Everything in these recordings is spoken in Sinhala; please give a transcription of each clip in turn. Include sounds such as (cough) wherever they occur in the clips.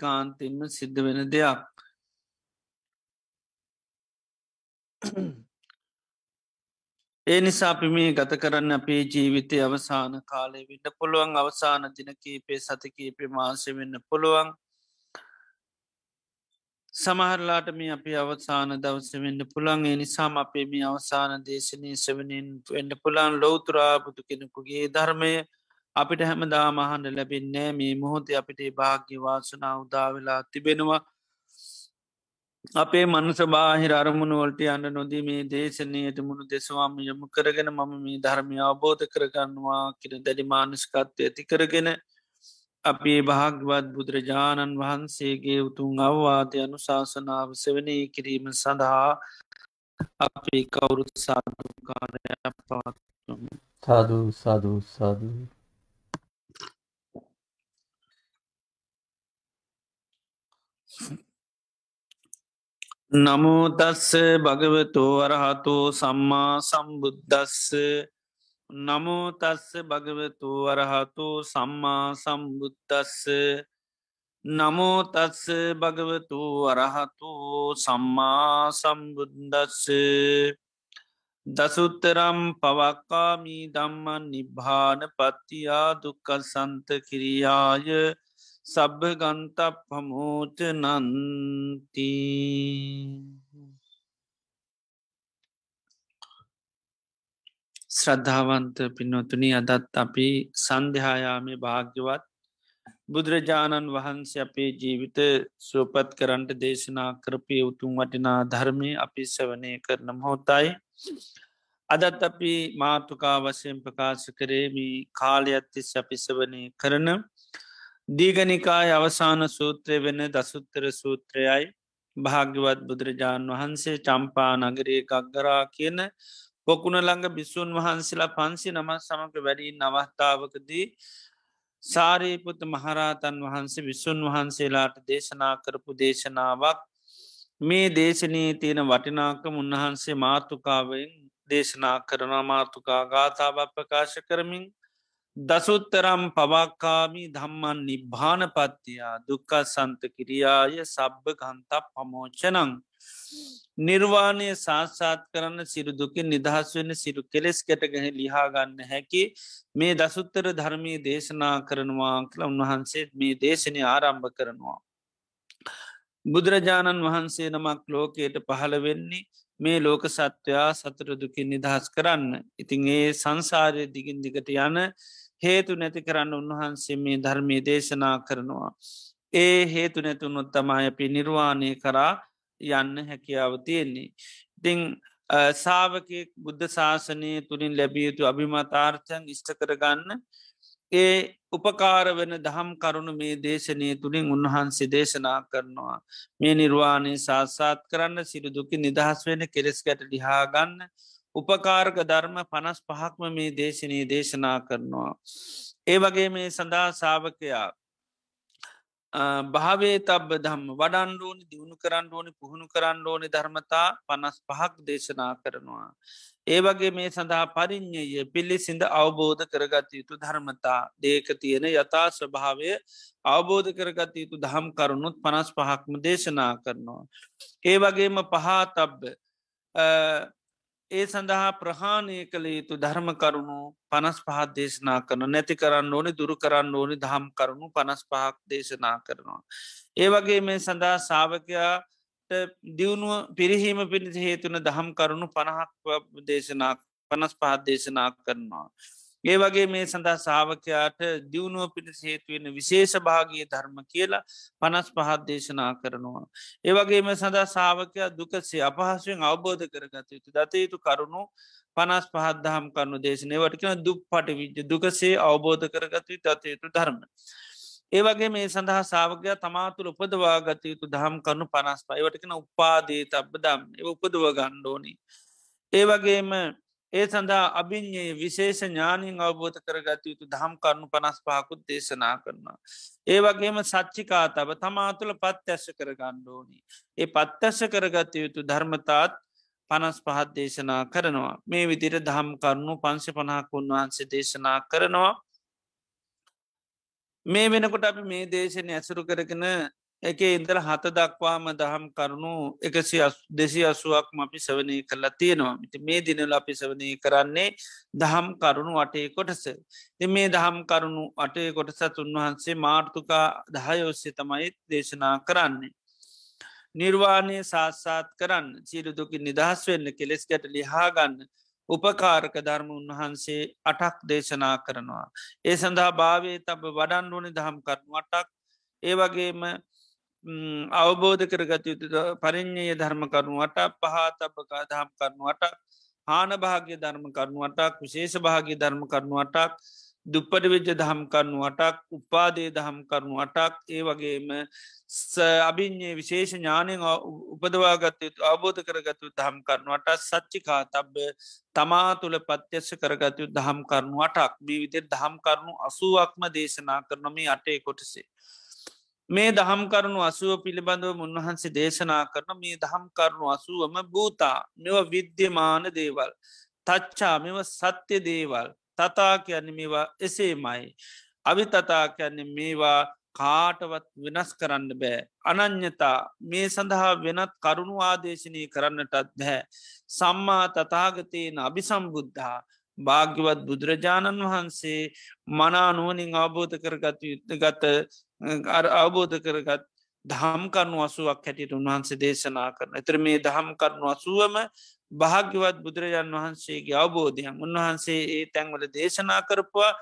කාන්තින්ම සිද්ධ වෙන දෙයක් ඒ නිසා අපි මේ ගත කරන්න අපේ ජීවිතය අවසාන කාලය වෙන්න පුළුවන් අවසාන දින කීපේ සතිකීපේ මාසය වෙන්න පුළුවන් සමහරලාට මේ අපි අවසාන දවස වෙන්න පුළන් ඒ නිසාම අපේ මේ අවසාන දේශනී සෙවනින් වෙන්න පුළන් ලෝතුරා බුදු කෙනෙකුගේ ධර්මය අපිට හැමදා මහන්ඩ ලැබෙන්නෑ මේ මොහොතේ අපිට භාග්‍ය වාසනා උදාවෙලා තිබෙනවා අපේ මනුස බාහිර අරමුණු වලට යන්න නොදී මේ දේශනයට මුණු දෙසවාම යොම කරගෙන මම මේ ධර්මය අවබෝධ කරගන්නවා කියෙන දැඩි මානස්කත්වය ඇති කරගෙන අපේ භාගවත් බුදුරජාණන් වහන්සේගේ උතුන් අවවාදය අනු ශාසනාව සෙවනය කිරීම සඳහා අපේ කවුරුත් සාධකාරය පවත්තුම් සාධූ සාධූ සාධූ නමුතස්ස භගවතු වරහතු සම්මා සම්බුද්ධස්ස නමුතස්ස භගවතු වරහතු සම්මා සම්බුද්ධස්ස නමුතස්ස භගවතු වරහතු සම්මා සම්බුද්ධස්ස දසුත්තරම් පවක්කාමී දම්මන් නිබ්භාන පත්තියා දුකල් සන්ත කිරියාය සබ්බ ගන්තප පමෝච නන්ති ශ්‍රද්ධාවන්ත පින්නොතුනි අදත් අපි සන්ධ්‍යායාමි භාග්‍යවත් බුදුරජාණන් වහන්සේ අපේ ජීවිත සුවපත් කරන්ට දේශනා කරපය උතුම් වටිනා ධර්මය අපි සවනය කරන මහෝතයි. අදත් අපි මාතුකා වසයෙන් ප්‍රකාශ කරේමි කාලයක්ත්තිස් අපි සවනය කරන දීගනිකාය අවසාන සූත්‍රය වෙන දසුත්තර සූත්‍රයයි භාග්‍යවත් බුදුරජාණන් වහන්සේ චම්පා නගරය එකක්ගරා කියන පොකුණ ළඟ බිස්සූන් වහන්සේලා පන්සි නමත් සමක වැඩින් අවස්ථාවකදී සාරීපුත මහරාතන් වහන්සේ විසුන් වහන්සේලාට දේශනා කරපු දේශනාවක් මේ දේශනී තියෙන වටිනාකම උන්වහන්සේ මාතුකාවෙන් දේශනා කරන මාතුකා ගාථාවක් ප්‍රකාශ කරමින් දසුත්තරම් පවාකාමි ධම්මන් නිබ්භාන පත්තියා දුක්ක සන්ත කිරියාය සබ්බ කන්තක් පමෝචනං. නිර්වාණය සාස්සාත් කරන්න සිරුදුකින් නිදහස් වෙන සිරු කෙලෙස් කැටගැහ ලිහාගන්න හැකි මේ දසුත්තර ධර්මී දේශනා කරනවා කළ උන්වහන්සේ මේ දේශනය ආරම්භ කරනවා. බුදුරජාණන් වහන්සේ නමක් ලෝකයට පහළ වෙන්නේ මේ ලෝක සත්වයා සතුරදුකින් නිදහස් කරන්න. ඉතින් ඒ සංසාරය දිගින් දිගට යන හේතු නැති කරන්න උන්වහන්සේ මේ ධර්මය දේශනා කරනවා. ඒ හේතු නැතුනොත් තමයි අපි නිර්වාණය කරා යන්න හැකියාව තියෙන්නේ. ඉතිං සාාවකයෙක් බුද්ධ ශාසනය තුළින් ලැබියයුතු අභිමතාර්ථයන් ඉෂ්ට කරගන්න ඒ උපකාර වෙන දහම් කරුණු මේ දේශනය තුළින් උන්වහන්සේ දේශනා කරනවා. මේ නිර්වාණය සාස්සාත් කරන්න සිරුදුකි නිදහස් වෙන කෙරෙස් ගැට ලිහාගන්න උපකාරක ධර්ම පනස් පහක්ම මේ දේශනී දේශනා කරනවා. ඒ වගේ මේ සඳහා සාාවකයා භාවේ තබ දම් වඩන්ඩුවනි දියුණු කරන්න ඕනි පුහුණු කරන්න ඕනි ධර්මතා පනස් පහක් දේශනා කරනවා. ඒ වගේ මේ සඳහා පරිින්්ඥය පිල්ලිසිඳ අවබෝධ කරගත යුතු ධර්මතා දේක තියෙන යථා ස්වභාවය අවබෝධ කරගත යුතු දහම් කරුණුත් පනස් පහක්ම දේශනා කරනවා. ඒ වගේම පහතබ්බ ඒ සඳහා ප්‍රහාණය කළ යුතු ධර්ම කරුණු පනස් පහත් දේශනා කරන නැති කරන්න ඕනි දුරු කරන්න ඕනි දහම් කරුණු පනස් පහක් දේශනා කරනවා. ඒ වගේ මේ සඳහා සාාවකයා දියුණුව පිරිහීම පිණිස හේතුන දහම් කරුණු පණහක් දේශනා පනස් පහත් දේශනා කරනවා. ඒ වගේ මේ සඳහා සාාවකයාට දියුණුව පිට සේතුවෙන විශේෂ භාගිය ධර්ම කියලා පනස් පහත් දේශනා කරනවා. ඒවගේම සඳහා සාාවකයා දුකසේ අපහසුවෙන් අවබෝධ කරගත යුතු දතයුතු කරුණු පනස් පහත්දහම් කරනු දේශනයවට කියන දුක් පට විජ්‍ය දුකසේ අවබෝධ කරගතු තතයුතු ධර්ම. ඒවගේ මේ සඳහා සාාවකය තමාතුළ උපදවාගත යුතු දහම් කරනු පනස් පයිවටකෙන උපාදේ තබ දම් උපදව ගණ්ඩෝනි. ඒවගේම ඒ සඳහා අභිං්ඥයේ විශේෂ ඥානීන් අවබෝධ කරගත යුතු දහම් කරනු පනස් පහකුත් දේශනා කරනවා. ඒ වගේම සච්චිකාතාව තමා තුළ පත්්‍යශ කර ගණ්ඩෝනි. ඒ පත්්‍යශ කරගත යුතු ධර්මතාත් පනස් පහත් දේශනා කරනවා. මේ විදිර දහම් කරනු පංශ පනාකුන් වහන්සේ දේශනා කරනවා. මේ වෙනකොට අපි මේ දේශනය ඇසුරු කරගෙන එක ඉදර හත දක්වාම දහම් කරුණු එකසි දෙසි අසුවක් අපි සවනය කරලා තියෙනවා මිට මේ දිනල අපි සවනය කරන්නේ දහම් කරුණු වටේ කොටස. ති මේ දහම් කරුණු අටේ කොටසත් උන්වහන්සේ මාර්ථකා දහයෝස්සේ තමයි දේශනා කරන්නේ. නිර්වාණය සාස්සාත් කරන්න සීරුදුකින් නිදහස් වෙන්න කෙලෙස් ගැට ලිහාගන්න උපකාරක ධර්ම උන්වහන්සේ අටක් දේශනා කරනවා. ඒ සඳහා භාවේ තබ වඩන්ඩුවනි දහම් කරනු අටක් ඒ වගේම අවබෝධ කරගත යුතු පරිින්්ඥය ධර්ම කරනුවට පහතබකා දහම් කරනුවට හානභාග්‍ය ධර්ම කරනුවටක් විශේෂ භාග්‍ය ධර්ම කරනුවටක් දුප්පඩවෙච්ජ දහම් කරනුවටක් උපාදේ දහම් කරනුවටක් ඒ වගේම අභිින්්ඥයේ විශේෂ ඥානයෙන් උපදවාගතයුතු අවබෝධ කරගතු දහම් කරනුවට සච්චිකා තබ තමා තුළ පත්‍යශ කරගතයුතු දහම් කරනුවටක් බීවිතෙ දහම් කරනු අසුවක්ම දේශනා කරනොමි අටේ කොටසේ. මේ දහම් කරුණු අසුව පිළිබඳව උන්වහන්සේ දේශනා කරන මේ දහම් කරුණු අසුවම භූතා මෙව විද්‍යමාන දේවල්. තච්චා මෙම සත්‍ය දේවල් තතා කියන්න මේවා එසේමයි. අවිතතා කියන්නේ මේවා කාටවත් වෙනස් කරන්න බෑ. අනං්‍යතා මේ සඳහා වෙනත් කරුණු ආදේශනය කරන්නටත් දැ. සම්මා තතාගතයන අභි සම්බුද්ධා භාග්‍යවත් බුදුරජාණන් වහන්සේ මනානුවනින් අවබෝධ කරගත යුත්තගත අවබෝධ කරගත් දහම් කරනු අසුවක් හැටියට උන්වහන්සේ දේශනා කරන. එතර මේ දහම් කරනු අසුවම භාග්‍යවත් බුදුරජාණන් වහන්සේගේ අවබෝධයන් උන්වහන්සේ ඒ තැන්වල දේශනා කරපුවා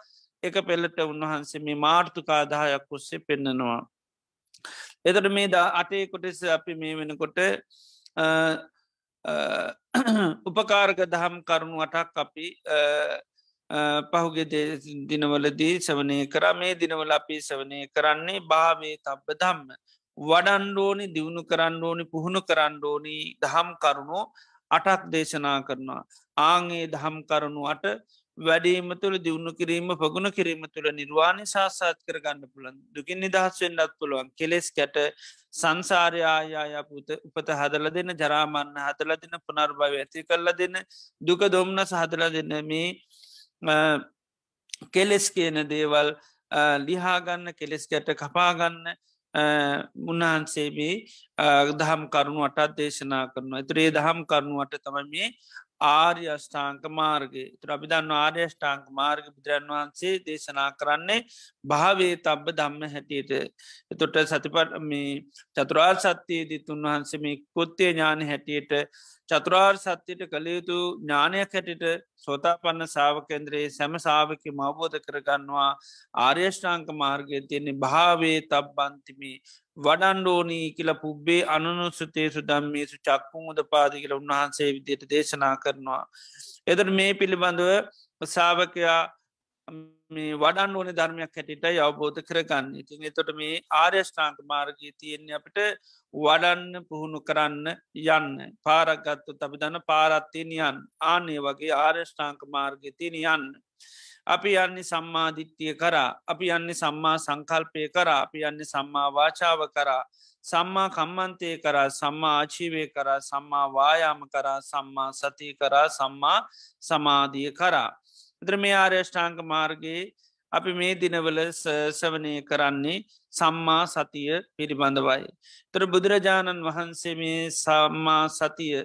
එක පෙල්ලට උන්වහන්සේ මේ මාර්ථකාදායක් ඔස්සේ පෙන්නනවා. එතට මේ ද අටේ කොටෙස අපි මේ වෙනකොට උපකාරක දහම් කරුණු අටක් අපි පහුගේ දිනවලදී සවනය කර මේ දිනවල අපි සවනය කරන්නේ භාවේ තබ්බ දම්ම. වඩන්ඩෝනි දියුණු කරන්්ඩෝනි පුහුණු කරන්්ඩෝනි දහම් කරුණු අටක් දේශනා කරනවා. ආංගේ දහම් කරුණුවට වැඩීම තුළ දියුණු කිරීම පගුණ කිරීම තුළ නිර්වාණය සාසාත් කරගන්න පුළන් දුකින් නිදහස්වෙන්ඩත් පුළුවන් කෙලෙස් කැට සංසාරයායායපුත උපත හදල දෙන ජරාමන්න හදල දෙන පුනර්භව ඇති කල්ල දෙන දුක දොම්න සහදල දෙන මේ කෙලෙස් කියන දේවල් ලිහාගන්න කෙලෙස් ගැට කපාගන්න උන්වහන්සේබේ දහම් කරුණු අටත් දේශනා කරනවා ඇතුරේ දහම් කරුණුවට තමයි මේ ආර්ය අෂ්ඨාංක මාර්ගගේ තුර අපි දන්න ආර්යෂ්ඨාංක මාර්ග බුදුරන් වහන්සේ දේශනා කරන්නේ භාවේ තබ්බ දම්ම හැටියට එතොට සතිපට මේ චතුරාර් සත්‍යයේදීත් උන්වහන්සේ මේ කොත්තේ ඥාන හැටියට චතුරාර් සත්‍යයට කළයුතු ඥානයක් හැටිට සෝතාපන්න සාාවකෙන්ද්‍රයේ සැම සාාවක මවබෝධ කරගන්නවා ආර්යෂ්ඨාංක මාර්ගය තියන්නේ භාවේ තබ්බන්තිමි වඩන්ඩෝනී කියලා පුබ්බේ අනුනුස්සුතේසු දම්මේසු චක්කුමුද පාදි කියලා උන්වහන්සේ විදියට දේශනා කරනවා. එදර මේ පිළිබඳව සාාවකයා වඩන් ඕන ධර්මයක් හැටිටයි අවබෝධ කරගන්න ඉතින් එතොට මේ ආර්යෂ්ඨාංක මාර්ගී තියෙන්නේ අපිට වඩන්න පුහුණු කරන්න යන්න පාරක්ගත්තු අපි දන්න පාරත්තිය නියන් ආනේ වගේ ආර්යෂ්ඨාංක මාර්ගතිය නියන්න. අපි යන්නේ සම්මාධිත්‍යය කරා අපි යන්නේ සම්මා සංකල්පය කරා අපි යන්නේ සම්මා වාචාව කරා සම්මා කම්මන්තය කරා සම්මා ආචීවය කරා සම්මා වායාම කරා සම්මා සතිය කරා සම්මා සමාධිය කරා. ද්‍රමයාර්යෂ්ඨාංක මාර්ගයේ අපි මේ දිනවල සවනය කරන්නේ සම්මා සතිය පිළිබඳවයි. තර බුදුරජාණන් වහන්සේ මේ සම්මා සතිය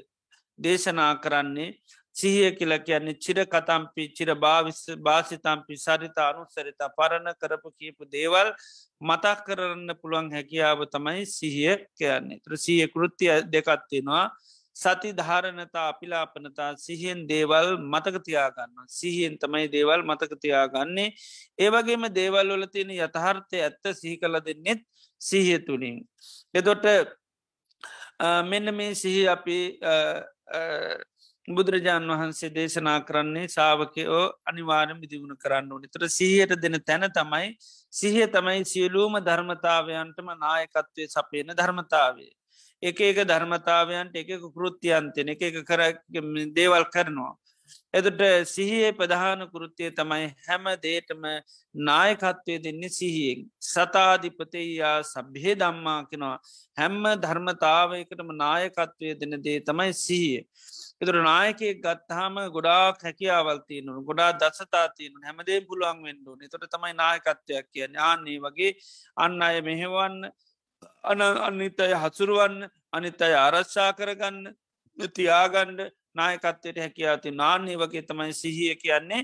දේශනා කරන්නේ සිහිය කියල කියන්නේ චිර කතම්පි චිර භාවිස් භාසිතම්පි සරිතානු සරිතා පරණ කරපු කියපු දේවල් මතක් කරන්න පුළුවන් හැකියාව තමයි සිහිය කියන්නේ ත්‍ර සිය කෘතිය දෙකත්තිෙනවා සති ධාරණතා අපිලාපනතා සිහියෙන් දේවල් මතකතියාගන්න සිහියෙන් තමයි දේවල් මතකතියාගන්නේ ඒවගේම දේවල් වල තියෙන යථහර්ථය ඇත්ත සිහි කල දෙන්නෙත් සිහිය තුළින් එදොට මෙන්න මේ සිහි අපි බුදුරජාණන් වහන්සේ දේශනා කරන්නේ සාාවකයෝ අනිවාරම ඉදිවුණ කරන්න ඕනි තුර සීහයට දෙන තැන තමයි සිහය තමයි සියලූම ධර්මතාවයන්ටම නායකත්වය සපයන ධර්මතාවේ. එක එක ධර්මතාවයන්ට එක කෘත්තියන්තෙන එක එක කර දේවල් කරනවා. එතුට සිහියේ ප්‍රධාන කෘතිය තමයි හැම දේටම නායකත්වය දෙන්නේ සිහියෙන් සතාධිපතයා සබ්හේ දම්මා කෙනවා හැම්ම ධර්මතාවයකටම නායකත්වය දෙන දේ තමයි සිහිය. එතුර නායකෙක් ගත්හම ගොඩාක් හැකියාවල්තියනු ගොඩා දසතාතියනු හැමදේ පුළුවන් වෙන්ඩු තොට තමයි නායකත්වයක් කියන්න ආන්නේ වගේ අන්න අය මෙහෙවන්න අන අනිත් අය හසුරුවන්න අනිත් අය ආරශ්ා කරගන්න තියාගණ්ඩ නායකත්වයට හැකියාති නාන්නේ වගේ තමයි සිහිය කියන්නේ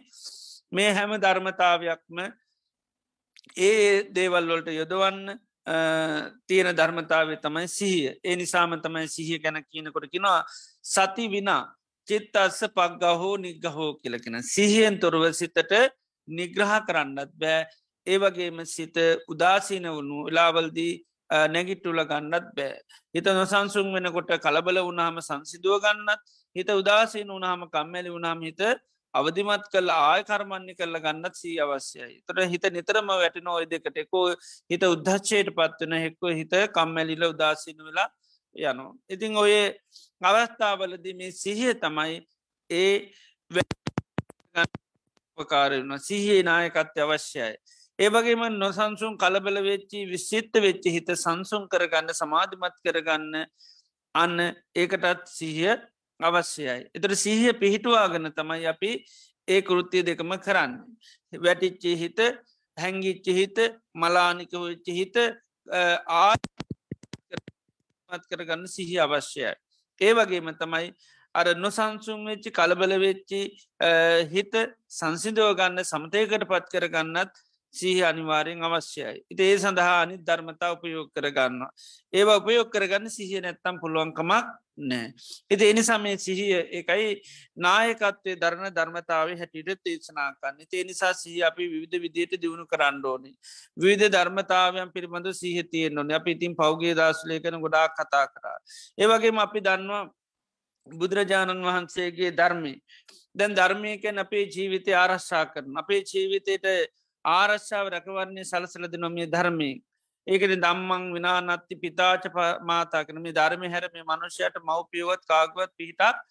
මේ හැම ධර්මතාවයක්ම ඒ දේවල්වොලට යොදවන්න තියෙන ධර්මතාවය තමයි සිහිය ඒ නිසාම තමයි සිහිය ගැන කියනකොට කිනවා සති විනා චිත් අස්ස පක්ගහෝ නිගහෝ කියලකෙන සිහියෙන් තොරව සිතට නිග්‍රහ කරන්නත් බෑ ඒවගේම සිත උදාසීන වුණු ලාවල්දී නැගිට්ටුල ගන්නත් බෑ හිත නොසන්සුන් වෙනකොට කලබල වුණහම සංසිදුව ගන්නත් හිත උදාසීන වුණහම කම්මැලි වුණහම හිත අවධිමත් කල් ආය කර්මණ්‍ය කරල ගන්නත් සී අවශ්‍යයි තොට හිත නිතරම වැටන ඔය දෙකට එකෝ හිත උද්දච්චයට පත්වන හෙක්කෝ හිත කම්මැලිල උදාසීන වෙලා යනු. ඉතිං ඔය අවස්ථාවලද මේ සිහිය තමයි ඒ පකාරන සිහේ නායකත්්‍ය අවශ්‍යයි. ඒවගේම නොසන්සුන් කලබල වෙච්චි විශ්චිත්ත වෙච්චි හිත සංසුන් කරගන්න සමාධිමත් කරගන්න අන්න ඒකටත් සිහිය අවශ්‍යයි. එතට සිහිය පිහිටවාගෙන තමයි අපි ඒ කෘත්තිය දෙකම කරන්න. වැටිච්චි හිත හැංගිච්චි හිත මලානික වෙච්චි හිත ආ යටපත් කරගන්න සිහි අවශ්‍යයි. ඒ වගේම තමයි අර නොසංසුන් වෙච්චි කලබල වෙච්චි හිත සංසිදෝගන්න සමතයකට පත් කරගන්නත් සීහ අනිවාරයෙන් අවශ්‍යයි. ඉති ඒ සඳහානි ධර්මතා උපයෝග කරගන්නවා. ඒව උපයෝග කරගන්න සිහිය නැත්තම් පුළුවන්කමක් නෑ. එති එනිසා මේ සිහිය එකයි නායකත්වය දරණ ධර්මතාව හැටියට තේක්ෂනාකන්න ඒ නිසා සිහි අපි විධ විදියට දියුණු කරන්න ඕනි. විධ ධර්මතාවයන් පිළිබඳ සීහ තියෙන් ඕන අපි ඉතින් පෞගේ දස්ලේකන ගොඩා කතා කරා. ඒවගේම අපි දන්නවා බුදුරජාණන් වහන්සේගේ ධර්මය. දැන් ධර්මයකැන් අපේ ජීවිතය ආරශ්ා කරන අපේ ජීවිතයට ආරශ්ාව රැකවරණය සලසලද නොමිය ධර්මය ඒකට දම්මං විනානත්ති පිතාච මාතා කන මේ ධර්මය හැර මේ මනුෂ්‍යයට මව්පියවත් කාගවත් පිහිටක්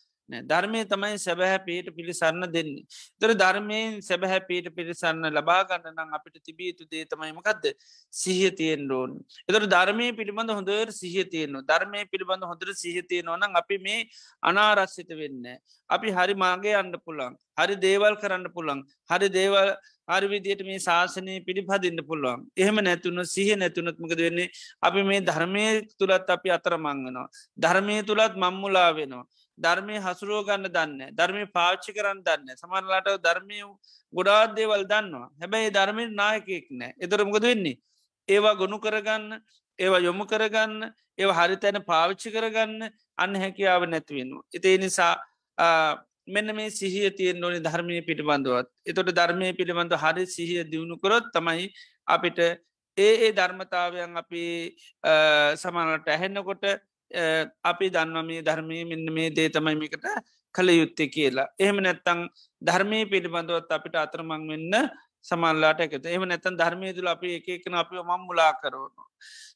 ධර්මය තමයි සැබැහැ පීට පිළිසන්න දෙන්නේ. තොර ධර්මයෙන් සැබැහැ පීට පිරිසන්න ලබාගන්න නම් අපිට තිබියතු දේ තමයිමකක්ද සිහිය තියෙන් රෝන්. එතර ධර්මය පිළිබඳ හොඳර සිහිතියයන ධර්මය පිළිබඳ හොඳර සිහිතියෙන් ඕනම් අපි මේ අනාරශ්්‍යත වෙන්න. අපි හරි මාගේ අන්න පුළන් හරි දේවල් කරන්න පුළන් හරි දේවල් අරවිදියට මේ ශාසනය පිළිපදින්න පුළුවන් එහෙම නැතුුණු සිහ නැතුනත්මකද වෙන්නේ අපි මේ ධර්මය තුළත් අපි අතරමංගනවා. ධර්මය තුළත් මංමුලා වෙනවා. ධර්මය හසුරුව ගන්න දන්න ධර්මය පාච්චි කරන්න දන්න සමරලාට ධර්මය ගොඩාදේවල් දන්නවා හැබැයි ධර්මය නායකෙක් නෑ එතරමකද වෙන්නේ ඒවා ගොුණු කරගන්න ඒවා යොමු කරගන්න ඒ හරි තැන පාවිච්චි කරගන්න අන්න හැකියාව නැතිවෙනවා එතේ නිසා මෙන්න මේ සිහිය තියෙන් ඕනි ධර්මය පිටිබඳුවත් එතොට ධර්මය පිළිබඳ හරි සිහිය දියුණු කරොත් තමයි අපිට ඒ ඒ ධර්මතාවයන් අපි සමානට ඇහෙන්නකොට අපි දන්වමී ධර්මය මෙන්න මේ දේතමයිමිකට කළ යුත්තේ කියලා. එහෙම නැත්තං ධර්මය පිළිබඳවත් අපිට අතරමං වෙන්න සමල්ලාට එකත එම නැතන් ධර්මය තුළ අපි එකකන අපි මම් මුලා කරවනු.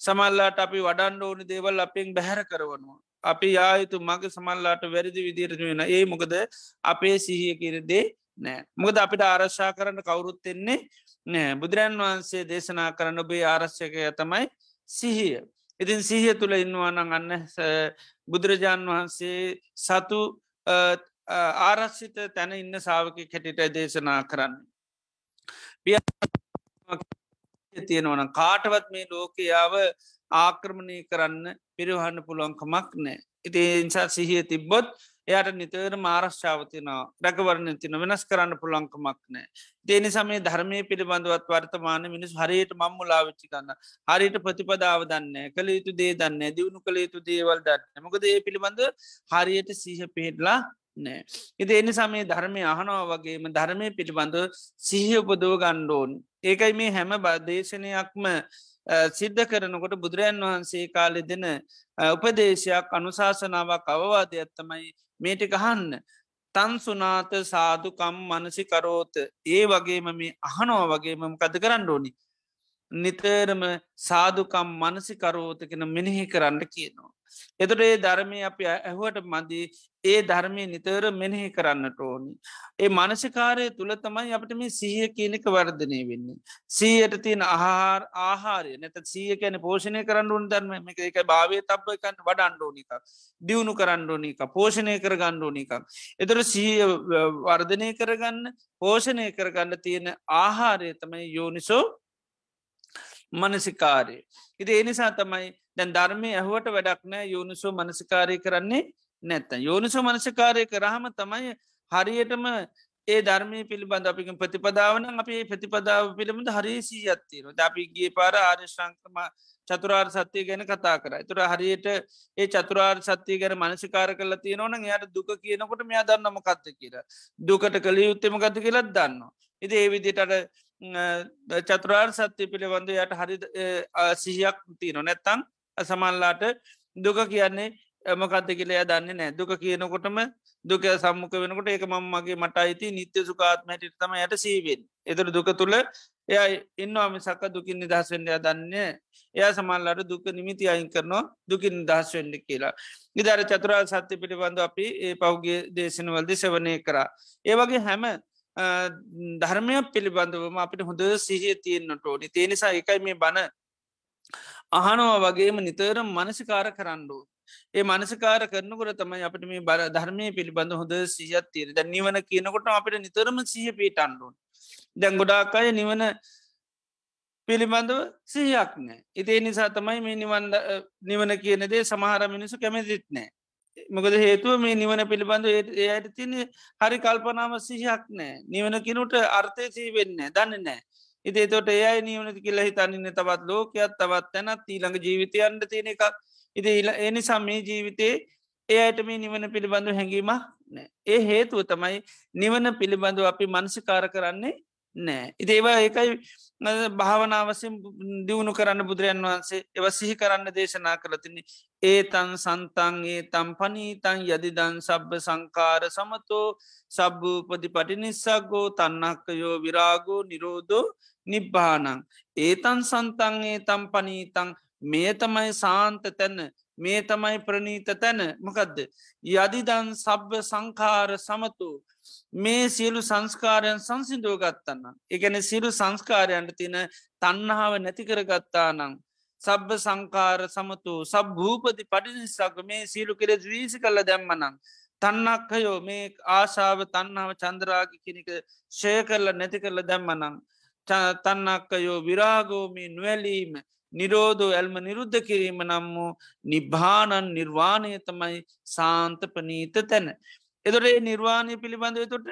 සමල්ලාට අපි වඩන්ඩ ඕනි දේවල් අපෙන් බැහැර කරවනු. අපි යායුතු මග සමල්ලාට වැරදි විදිරණ වෙන ඒ මොකද අපේ සිහිය කිරදේ නෑ මොකද අපිට ආරශ්ා කරන්න කවුරුත්තෙන්නේ නෑ බුදුරන් වහන්සේ දේශනා කරන්න ඔබේ ආරශ්‍යකය තමයි සිහිය. ඉතින් සිහිය තුළ ඉන්නවානං අන්න බුදුරජාණන් වහන්සේ සතු ආරක්ෂිත තැන ඉන්න සාාවක කැටිට දේශනා කරන්න. තියෙනවන කාටවත් මේ ලෝකයාව ආක්‍රමණය කරන්න පිරිවහන්න පුළුවන්කමක් නෑ. ඉති නිසා සිහිය තිබ්බොත් එයට නිතර මාරශ්ාවතිනවා රැකවරණ තින වෙනස් කරන්න පුළංකමක් නෑ. දේනි සමේ ධර්මය පිළිබඳවත් වර්තමාන මිනිස් හරියට මංමුලා වෙච්චි කන්න හරියට ප්‍රතිපදාව දන්න කළ යුතු දේ දන්න දියුණු කළ යුතු දේවල් දන්න මොකද ඒ පිළිබඳ හරියට සීහ පිහිටලා නෑ. එද එනි සමේ ධර්මය අහනෝ වගේම ධර්මය පිළිබඳ සිහිය උපදව ගණ්ඩෝන්. ඒකයි මේ හැම බදේශනයක්ම සිද්ධ කරනකොට බුදුරජන් වහන්සේ කාලෙ දෙන උපදේශයක් අනුශාසනාවක් අවවාදයක්ත්තමයි මේට ගහන්න තන්සුනාත සාධකම් මනසිකරෝත ඒ වගේම මේ අහනෝ වගේම කද කරන්න ඕනි නිතරම සාධකම් මනසිකරෝතකෙන මෙනෙහි කරන්න කියනවා. එතට ඒ ධර්මය අපි ඇහුවට මදී ඒ ධර්මය නිතවර මෙනෙහි කරන්නට ඕනි. ඒ මනසිකාරය තුළ තමයි අපට මේ සීහ කියනක වර්ධනය වෙන්නේ. සීයට තියෙන ආහාර ආහාරය නැත සීය කැන පෝෂණය කරන්න උන් ධර්ම එක එක භාවය තබ්බ එකන්න වඩ අන්ඩෝනිකක් දියුණු කරන්්ඩෝනික පෝෂණය කර ගණ්ඩෝනිකක්. එතර සීය වර්ධනය කරගන්න පෝෂණය කරගන්න තියෙන ආහාරය තමයි යෝනිසෝ මනසිකාරය. ඉති එනිසා තමයි දැන් ධර්මය ඇහුවට වැඩක් නෑ යෝනිසෝ මනසිකාරය කරන්නේ නැත්ත. යෝනිසෝ මනසිකාරය කරහම තමයි හරියටම ඒ ධර්මය පිළිබඳ අපිකින් ප්‍රතිපදාවන අපේ ප්‍රතිපදාව පිළිබඳ හරිසී අත්තින දැපිගේ පාර ආර්ශංක්‍රම චතුරාර් සත්‍යය ගැන කතා කරයි තුර හරියට ඒ චතුරාර් සත්‍යය ගැන මනසිකාර කල තියෙනවන යට දුක කියනකොට මෙයා දන්නම කත්ත කියර දුකට කළ යුත්තම ගත කියලත් දන්න. ඉති ඒ විදිටට චතුරාර් සත්‍යය පිළිබඳ යට හරි සිහියක් තියනො නැත්තං සමල්ලාට දුක කියන්නේ මකත කියලයා දන්න නෑ දුක කියනකොටම දුක සම්මුක වෙනකොට එක මම්මගේ මට අයිති නිත්‍ය සුකාත්මැටි තම යට සීවෙන් එතර දුක තුළ එයයි ඉන්නවා මිසක්ක දුකින් නිදහස් වෙන්ඩය දන්න එයා සමල්ලාට දුක නිමිති අයින් කරනවා දුකින් නිදහස් වෙන්ඩ කියලා ඉදර චතුරාර් සත්‍ය පිළිබඳ අපි ඒ පෞ්ගේ දේශනවලදි සවනය කරා ඒවගේ හැම ධර්මයක් පිළිබඳවම අපිට හොඳ සිහිය තියෙන්න්නට ඕනි තියනිසා එකයි මේ බණ අහනවා වගේම නිතර මනසිකාර කරන්නඩුව. ඒ මනසිකාර කරනකොට තමයි අපට මේ බර ධර්මය පිළිබඳ හොඳ සිහියත් තීර දැ නිවන කියනකොට අපිට නිතරම සිහ පිටන්ඩුවන්. දැන් ගොඩාක් අය නිවන පිළිබඳව සිහයක් නෑ. ඉතිේ නිසා තමයි මේ නිවන්න නිවන කියනදේ සමහර මිනිසු කැමැතිත් නෑ. මොකද හේතුව මේ නිවන පිළිබඳු එයට තින හරි කල්පනාම සිහක් නෑ නිවන කිනුට අර්ථය සීවෙන්න දන්න නෑ ඉති තොට ඒයි නිවනති කියලා හිතන්නන්න තවත් ලෝකයක් තවත් තැනත් ඊළඟ ජීවිතයන්ට තියෙන එකක් ඉති එනි සම්මේ ජීවිතයේ ඒ අයට මේ නිවන පිළිබඳු හැඟීම ඒ හේතුව තමයි නිවන පිළිබඳු අපි මනසිකාර කරන්නේ නෑ ඉදේවා ඒකයි භාවනාවසින් දියුණු කරන්න බුදුරයන් වහන්සේ එව සිහි කරන්න දේශනා කළතිනි. ඒතන් සන්තන්ගේ තම් පනීතන් යදිදන් සබ්බ සංකාර සමතෝ සබ්බූපති පටි නිසක්ගෝ තන්නක්කයෝ විරාගෝ නිරෝධෝ නිබ්භානං. ඒතන් සන්තන්ගේ තම් පනීතං මේ තමයි සාන්ත තැන්න මේ තමයි ප්‍රනීත තැන මකදද. යදිදන් සබ්බ සංකාර සමතු මේ සියලු සංස්කාරයන් සංසිදුව ගත්තන්න. එකන සිරු සංස්කාරයන්ට තින තන්නහාව නැතිකර ගත්තා නං. සබ්බ සංකාර සමතු සබ් භූපති පටිනිසක් මේ සීලු කෙර ජීසි කල්ල දැම්මනම්. තන්නක්හයෝ මේ ආශාව තන්නාව චන්ද්‍රාගි කෙනෙක ෂය කරල නැති කරල දැම්මනං. තන්නක්කයෝ විරාගෝමී නුවැලීම නිරෝධෝ ඇල්ම නිරුද්ධ කිරීම නම් වූ නිභානන් නිර්වාණය තමයි සාන්ත පනීත තැන. එදොට ඒ නිර්වාණය පිළිබඳව තොට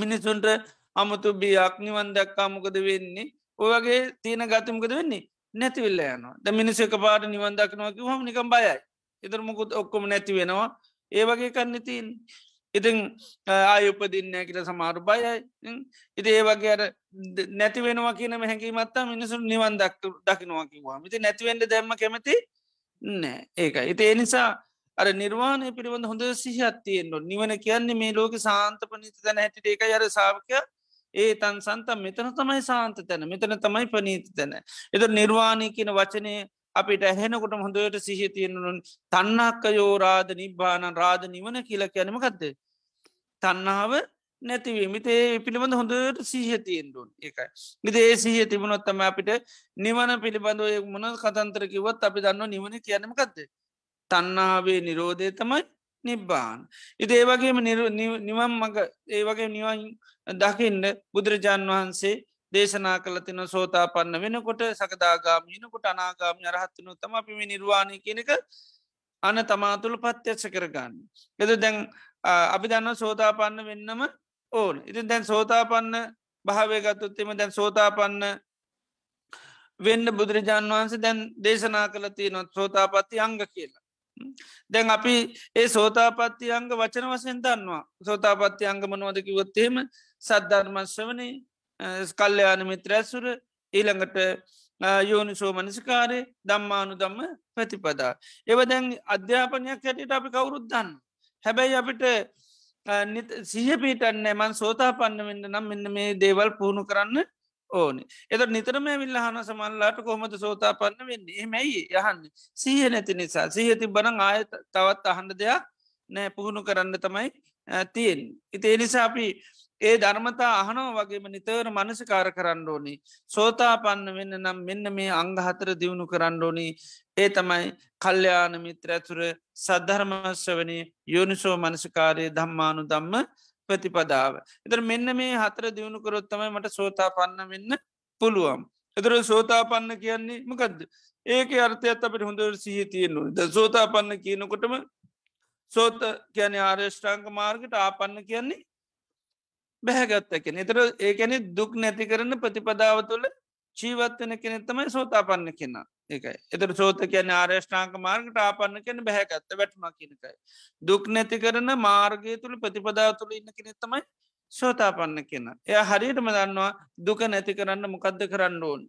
මිනිසුන්ට අමුතු බියක් නිවන් දක්කාමකද වෙන්නේ ඔයගේ තියෙන ගතමකද වෙන්නේ නැතිවිල්ල යනවා ද මිනිසක පාට නිවන් දක්නවක හම නිකම් බයයි එතරමකුත් ඔක්කොම නැති වෙනවා ඒ වගේ කන්න තියන්නේ ඉතිං ආය උපදින්නෑ කියල සමාරු බයයි ඉති ඒ වගේ අර නැතිවෙනවා කියන හැකිීමත්තා මිනිසු නිවන් දක් දකිනවාකිවා මති නැතිවෙන්ට දැම්ම කැමති නෑ ඒක ඉති එනිසා අර නිර්වාණය පිළිබඳ හොඳ සිහත්තියෙන්න්නු නිවන කියන්නේ මේ ලෝක සාන්තපනිත තැන හැටිට ඒක අර සාාවකය ඒ තන් සන්තම් මෙතන තමයි සාන්ත තැන මෙතන තමයි පනීත තැන එත නිර්වාණය කියන වචනය අපිට ඇහෙනකොට හොඳට සිහිය තියෙනුන් තන්නක්ක යෝරාධ නිබ්බාන රාධ නිවන කියලා කියනමකක්ද තන්නාව නැතිවීමතේ පිළිබඳ හොඳට සිහතියෙන්ටුන් එකයි විදේ සිහිය තිබුණොත්තම අපිට නිවන පිළිබඳව මොන කතන්තර කිවත් අපි දන්න නිවන කියනමකක්ද තන්නාවේ නිරෝධය තමයි නිබ්බාන් ඉති ඒවගේම නිවම් මඟ ඒවගේ නිවන් දකින්න බුදුරජාන් වහන්සේ දේශනා කලතින සෝතාපන්න වෙනකොට සකදාගාම යනකොට අනාගාම යරහත්වනු තම අපිම නිර්වාණය කියනක අන තමාතුළ පත්්‍යක්ෂ කරගන්න. එද දැන් අපි දන්න සෝතාපන්න වෙන්නම ඕන ඉති දැන් සෝතාපන්න භාවයගත්තුත්තෙම දැන් සෝතාපන්න වෙන්න බුදුරජාණන් වහන්සේ දැන් දේශනා කලති නොත් සෝතාපත්ති අංග කියලා. දැන් අපි ඒ සෝතාපත්ති අංග වචන වසෙන් දන්නවා සෝතාපත්ති අංගමනුවදකිවොත්තේම සද්ධර්මශ්‍රවනී ස්කල්්‍යයාන මිත්‍ර ඇසුර ඊළඟට යෝනි සෝමනසිකාරය දම්මානු දම්ම ප්‍රතිපදා. ඒවදැන් අධ්‍යාපනයක් හැටියට අපි කවුරුද්දන්න. හැබැයි අපිට සිහපිටන්නේ මන් සෝතා පන්න වෙන්න නම් මෙන්න මේ දේවල් පුහුණු කරන්න ඕනි එත නිතරම විල්ල හන සමල්ලාට කොහොමද සෝතා පන්න වෙන්න එමැයි යහන්න සීහ නැති නිසා සීහති බන ආය තවත් අහන්ඩ දෙයක් නෑ පුහුණු කරන්න තමයි තියෙන්. ඉති එනිසා අපි ඒ ධර්මතා අහනෝ වගේම නිතවර මනසිකාර කරන්න ඕනි. සෝතා පන්න වෙන්න නම් මෙන්න මේ අංගහතර දියුණු කරන්න ඕනි ඒ තමයි කල්්‍යයාන මිත්‍ර ඇතුර සද්ධර්මශ්‍රවනය යෝනිසෝ මනසිකාරය ධම්මානු දම්ම ප්‍රතිපදාව. එතර මෙන්න මේ හතර දියුණු කරොත්තමයි මට සෝතා පන්න වෙන්න පුළුවන්. එතර සෝතා පන්න කියන්නේ මකද ඒක අර්ථයත් අපට හොඳර සිහි තියෙන්නු ද සෝතා පන්න කියනකොටම සෝත කියන ආර්යෂ්ඨාංක මාර්ගට ආපන්න කියන්නේ බැහැගත්ත කෙන එතර ඒකැනෙ දුක් නැති කරන ප්‍රතිපදාව තුළ ජීවත්වන කෙනෙත්තමයි සෝතාපන්න කෙන එකයි එතර සෝත කියන ආර්ේෂ්ඨාංක මාර්ගට ආපන්න කෙන බැහැගත්ත වැටම කියනකයි. දුක් නැති කරන මාර්ගය තුළ ප්‍රතිපදාව තුළ ඉන්න කෙනෙත්තමයි සෝතාපන්න කෙන එය හරියටම දන්නවා දුක නැති කරන්න මොකක්ද කරන්න ඕන්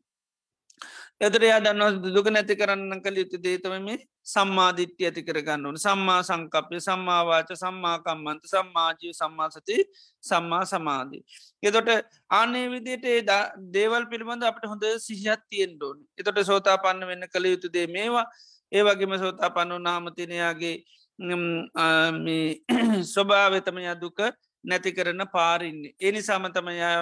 එතරයා දන්න දුක නැති කරන්න කළ යුතු දේතම මේ සම්මාධිත්‍ය ඇති කරගන්න ඕන සම්මා සංකප්ය සම්මාවාච සම්මාකම්මන්ත සම්මාජී සම්මාසති සම්මා සමාධී. එතොට ආනේ විදියට ඒ දේවල් පිළිබඳ අපට හොඳ සිහිහත් තියෙන් ඕන එතොට සෝතා පන්න වෙන්න කළ යුතුදේ මේවා ඒ වගේම සෝතා පන්නු නාමතිනයාගේ (clears throat) ස්වභාවතමයා දුක නැති කරන පාරින්නේ. එනි සමතමයා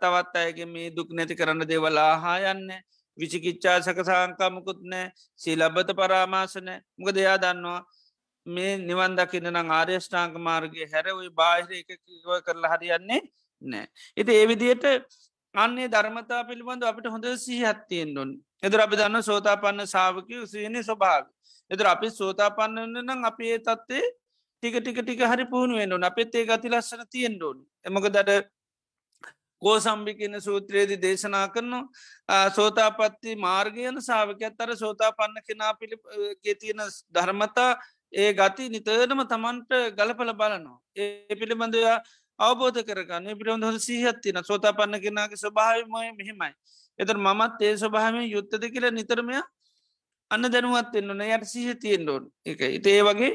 තවත් අයගේ මේ දුක් නැති කරන්න දේවල් ආහායන්නේ විචිකිච්චා සකසාංකාමකුත් නෑ සීලබ්බත පරාමාසනය මක දෙයා දන්නවා මේ නිවන් දකින්න නම් ආර්යෂ්ඨාංක මාර්ගගේ හැරවයි බාහිර එක කිව කරලා හරියන්නේ නෑ. එති ඒවිදියට අන්නේ ධර්මතා පිළිබඳ අපිට හොඳ සිහත්තයෙන් දුන් එදර අපි දන්න සෝතාපන්න සාාවකය උසයනි ස්වභාග එදර අපි සෝතාපන්න නම් අපේ තත්ත්ේ ටික ටික ටික හරි පුහුණුවෙන්ඩුන් අපත් ඒ ගති ලස්සන තියෙන්ඩුන් එමක දට ගෝසම්බි කියන සූත්‍රයේදී දේශනා කරනවා සෝතාපත්ති මාර්ගයන සාාවකයක් අර සෝතාපන්න කෙනා පිළි ගෙතියෙන ධර්මතා ඒ ගති නිතදම තමන්ට ගලපල බලනවා. ඒ පිළිබඳයා අවබෝධ කරගන්න පිළිබඳ හොඳ සීහත්තින සෝතාපන්න කෙනගේ ස්වභාවමය මෙහෙමයි. එතර මත් ඒ ස්වභාවය යුත්තද කියලා නිතරමය අන්න දැනුවත් එන්න ඕන යට සිහ තියෙන් ඕන් එක ඉතේ වගේ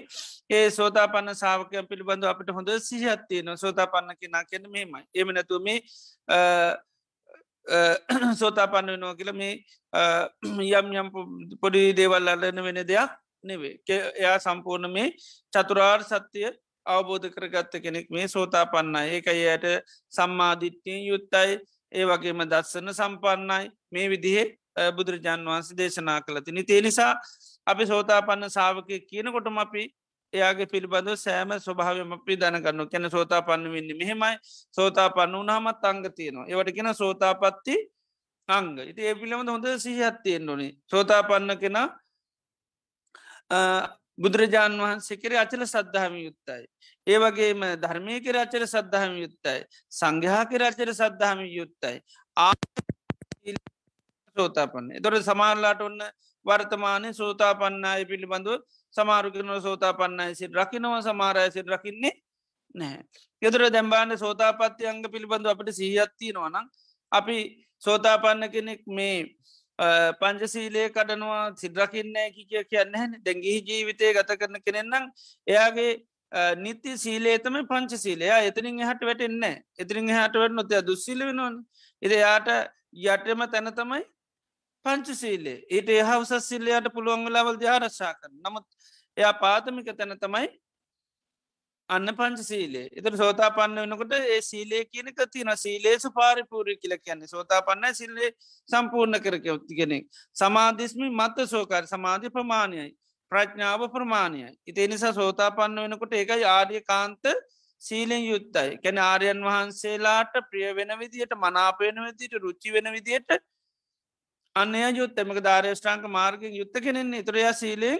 ඒ සෝතා පන්න සාාවකය පිළිබඳ අපට හොඳ සිහත්තියන සෝතා පන්න කෙනා කියන මේමයි එම නැතු මේ සෝතා පන්න වෙනවා කියල මේ යම් යම් පොඩි දේවල් අලන වෙන දෙයක් නෙවේ එයා සම්පූර්ණ මේ චතුරාර් සත්‍යය අවබෝධ කරගත්ත කෙනෙක් මේ සෝතා පන්නයි ඒක එයට සම්මාධිත්‍යයෙන් යුත්තයි ඒ වගේම දස්සන සම්පන්නයි මේ විදිහේ බුදුරජාන් වහන්සේ දේශනා කළති නිතිය නිසා අපි සෝතාපන්න සාාවකය කියනකොටම අපි එයාගේ පිළිබඳ සෑම ස්වභාවම අපි දැනගන්න කැන සෝතාපන්න වෙන්න මෙහෙමයි සෝතාපන්න වනාමත් අංග තියෙනවා ඒවට කෙන සෝතාපත්ති අංග ඉති ඒ පිළිබඳ හොඳ සිහත්තියෙන් ඕනේ සෝතාපන්න කෙනා බුදුරජාණන් වහන්සේ කෙර අචල සද්ධහම යුත්තයි. ඒ වගේම ධර්මය කෙර අචල සද්ධහම යුත්තයි. සංඝහා කෙර අචල සද්ධහම යුත්තයි. ආ සෝතාපන්න එතොට සමාරලාට ඔන්න වර්තමානය සෝතාපන්නය පිළිබඳු සමාරුකරන සෝතාපන්නයි සි රකිනව සමාරය සි රකින්නේ නැහැ. ගෙතර දැම්බාන සෝතාපත්ති අංග පිළිබඳු අපට සීහත්තිනවා නම් අපි සෝතාපන්න කෙනෙක් මේ පංචසීලයේ කඩනවා සිද්‍රකින්නේ කිය කියන්න හැ දැගිහි ජීවිතය ගත කරන කෙනෙන්නම් එයාගේ නිති සීලේතම පංචසීලය එතනින් හට වැටෙන්නේ එතිරින් හට වැට නොතය දුසිල වෙනවන් එද යාට යටම තැන තමයි පංචසීලේ ඊට එහා උසස් සිල්ලයට පුළුවන් වෙලාවල් ්‍යාරක්ෂා කර නමුත් එයා පාතමික තැන තමයි අන්න පංචසීලේ එතට සෝතා පන්න වෙනකොට ඒ සීලේ කියනක තින සීලේසු පාරිපූරි කියල කියන්නේ සෝතා පන්න සිල්ලේ සම්පූර්ණ කරක ඔත්තිගෙනෙක් සමාධිස්මි මත්ත සෝකර සමාධි ප්‍රමාණයයි ප්‍රඥාව ප්‍රමාණයයි ඉතිේ නිසා සෝතා පන්න වෙනකොට ඒකයි ආර්ය කාන්ත සීලෙන් යුත්තයි කැන ආරයන් වහන්සේලාට ප්‍රිය වෙන විදියට මනාපයෙන විදිට රුච්චි වෙන විදියට අන්න යුත් එමක ධාර්යෂ්ඨාංක මාර්ගෙන් යුත්ත කෙනෙන්නේ ඉතුරයා සීලෙන්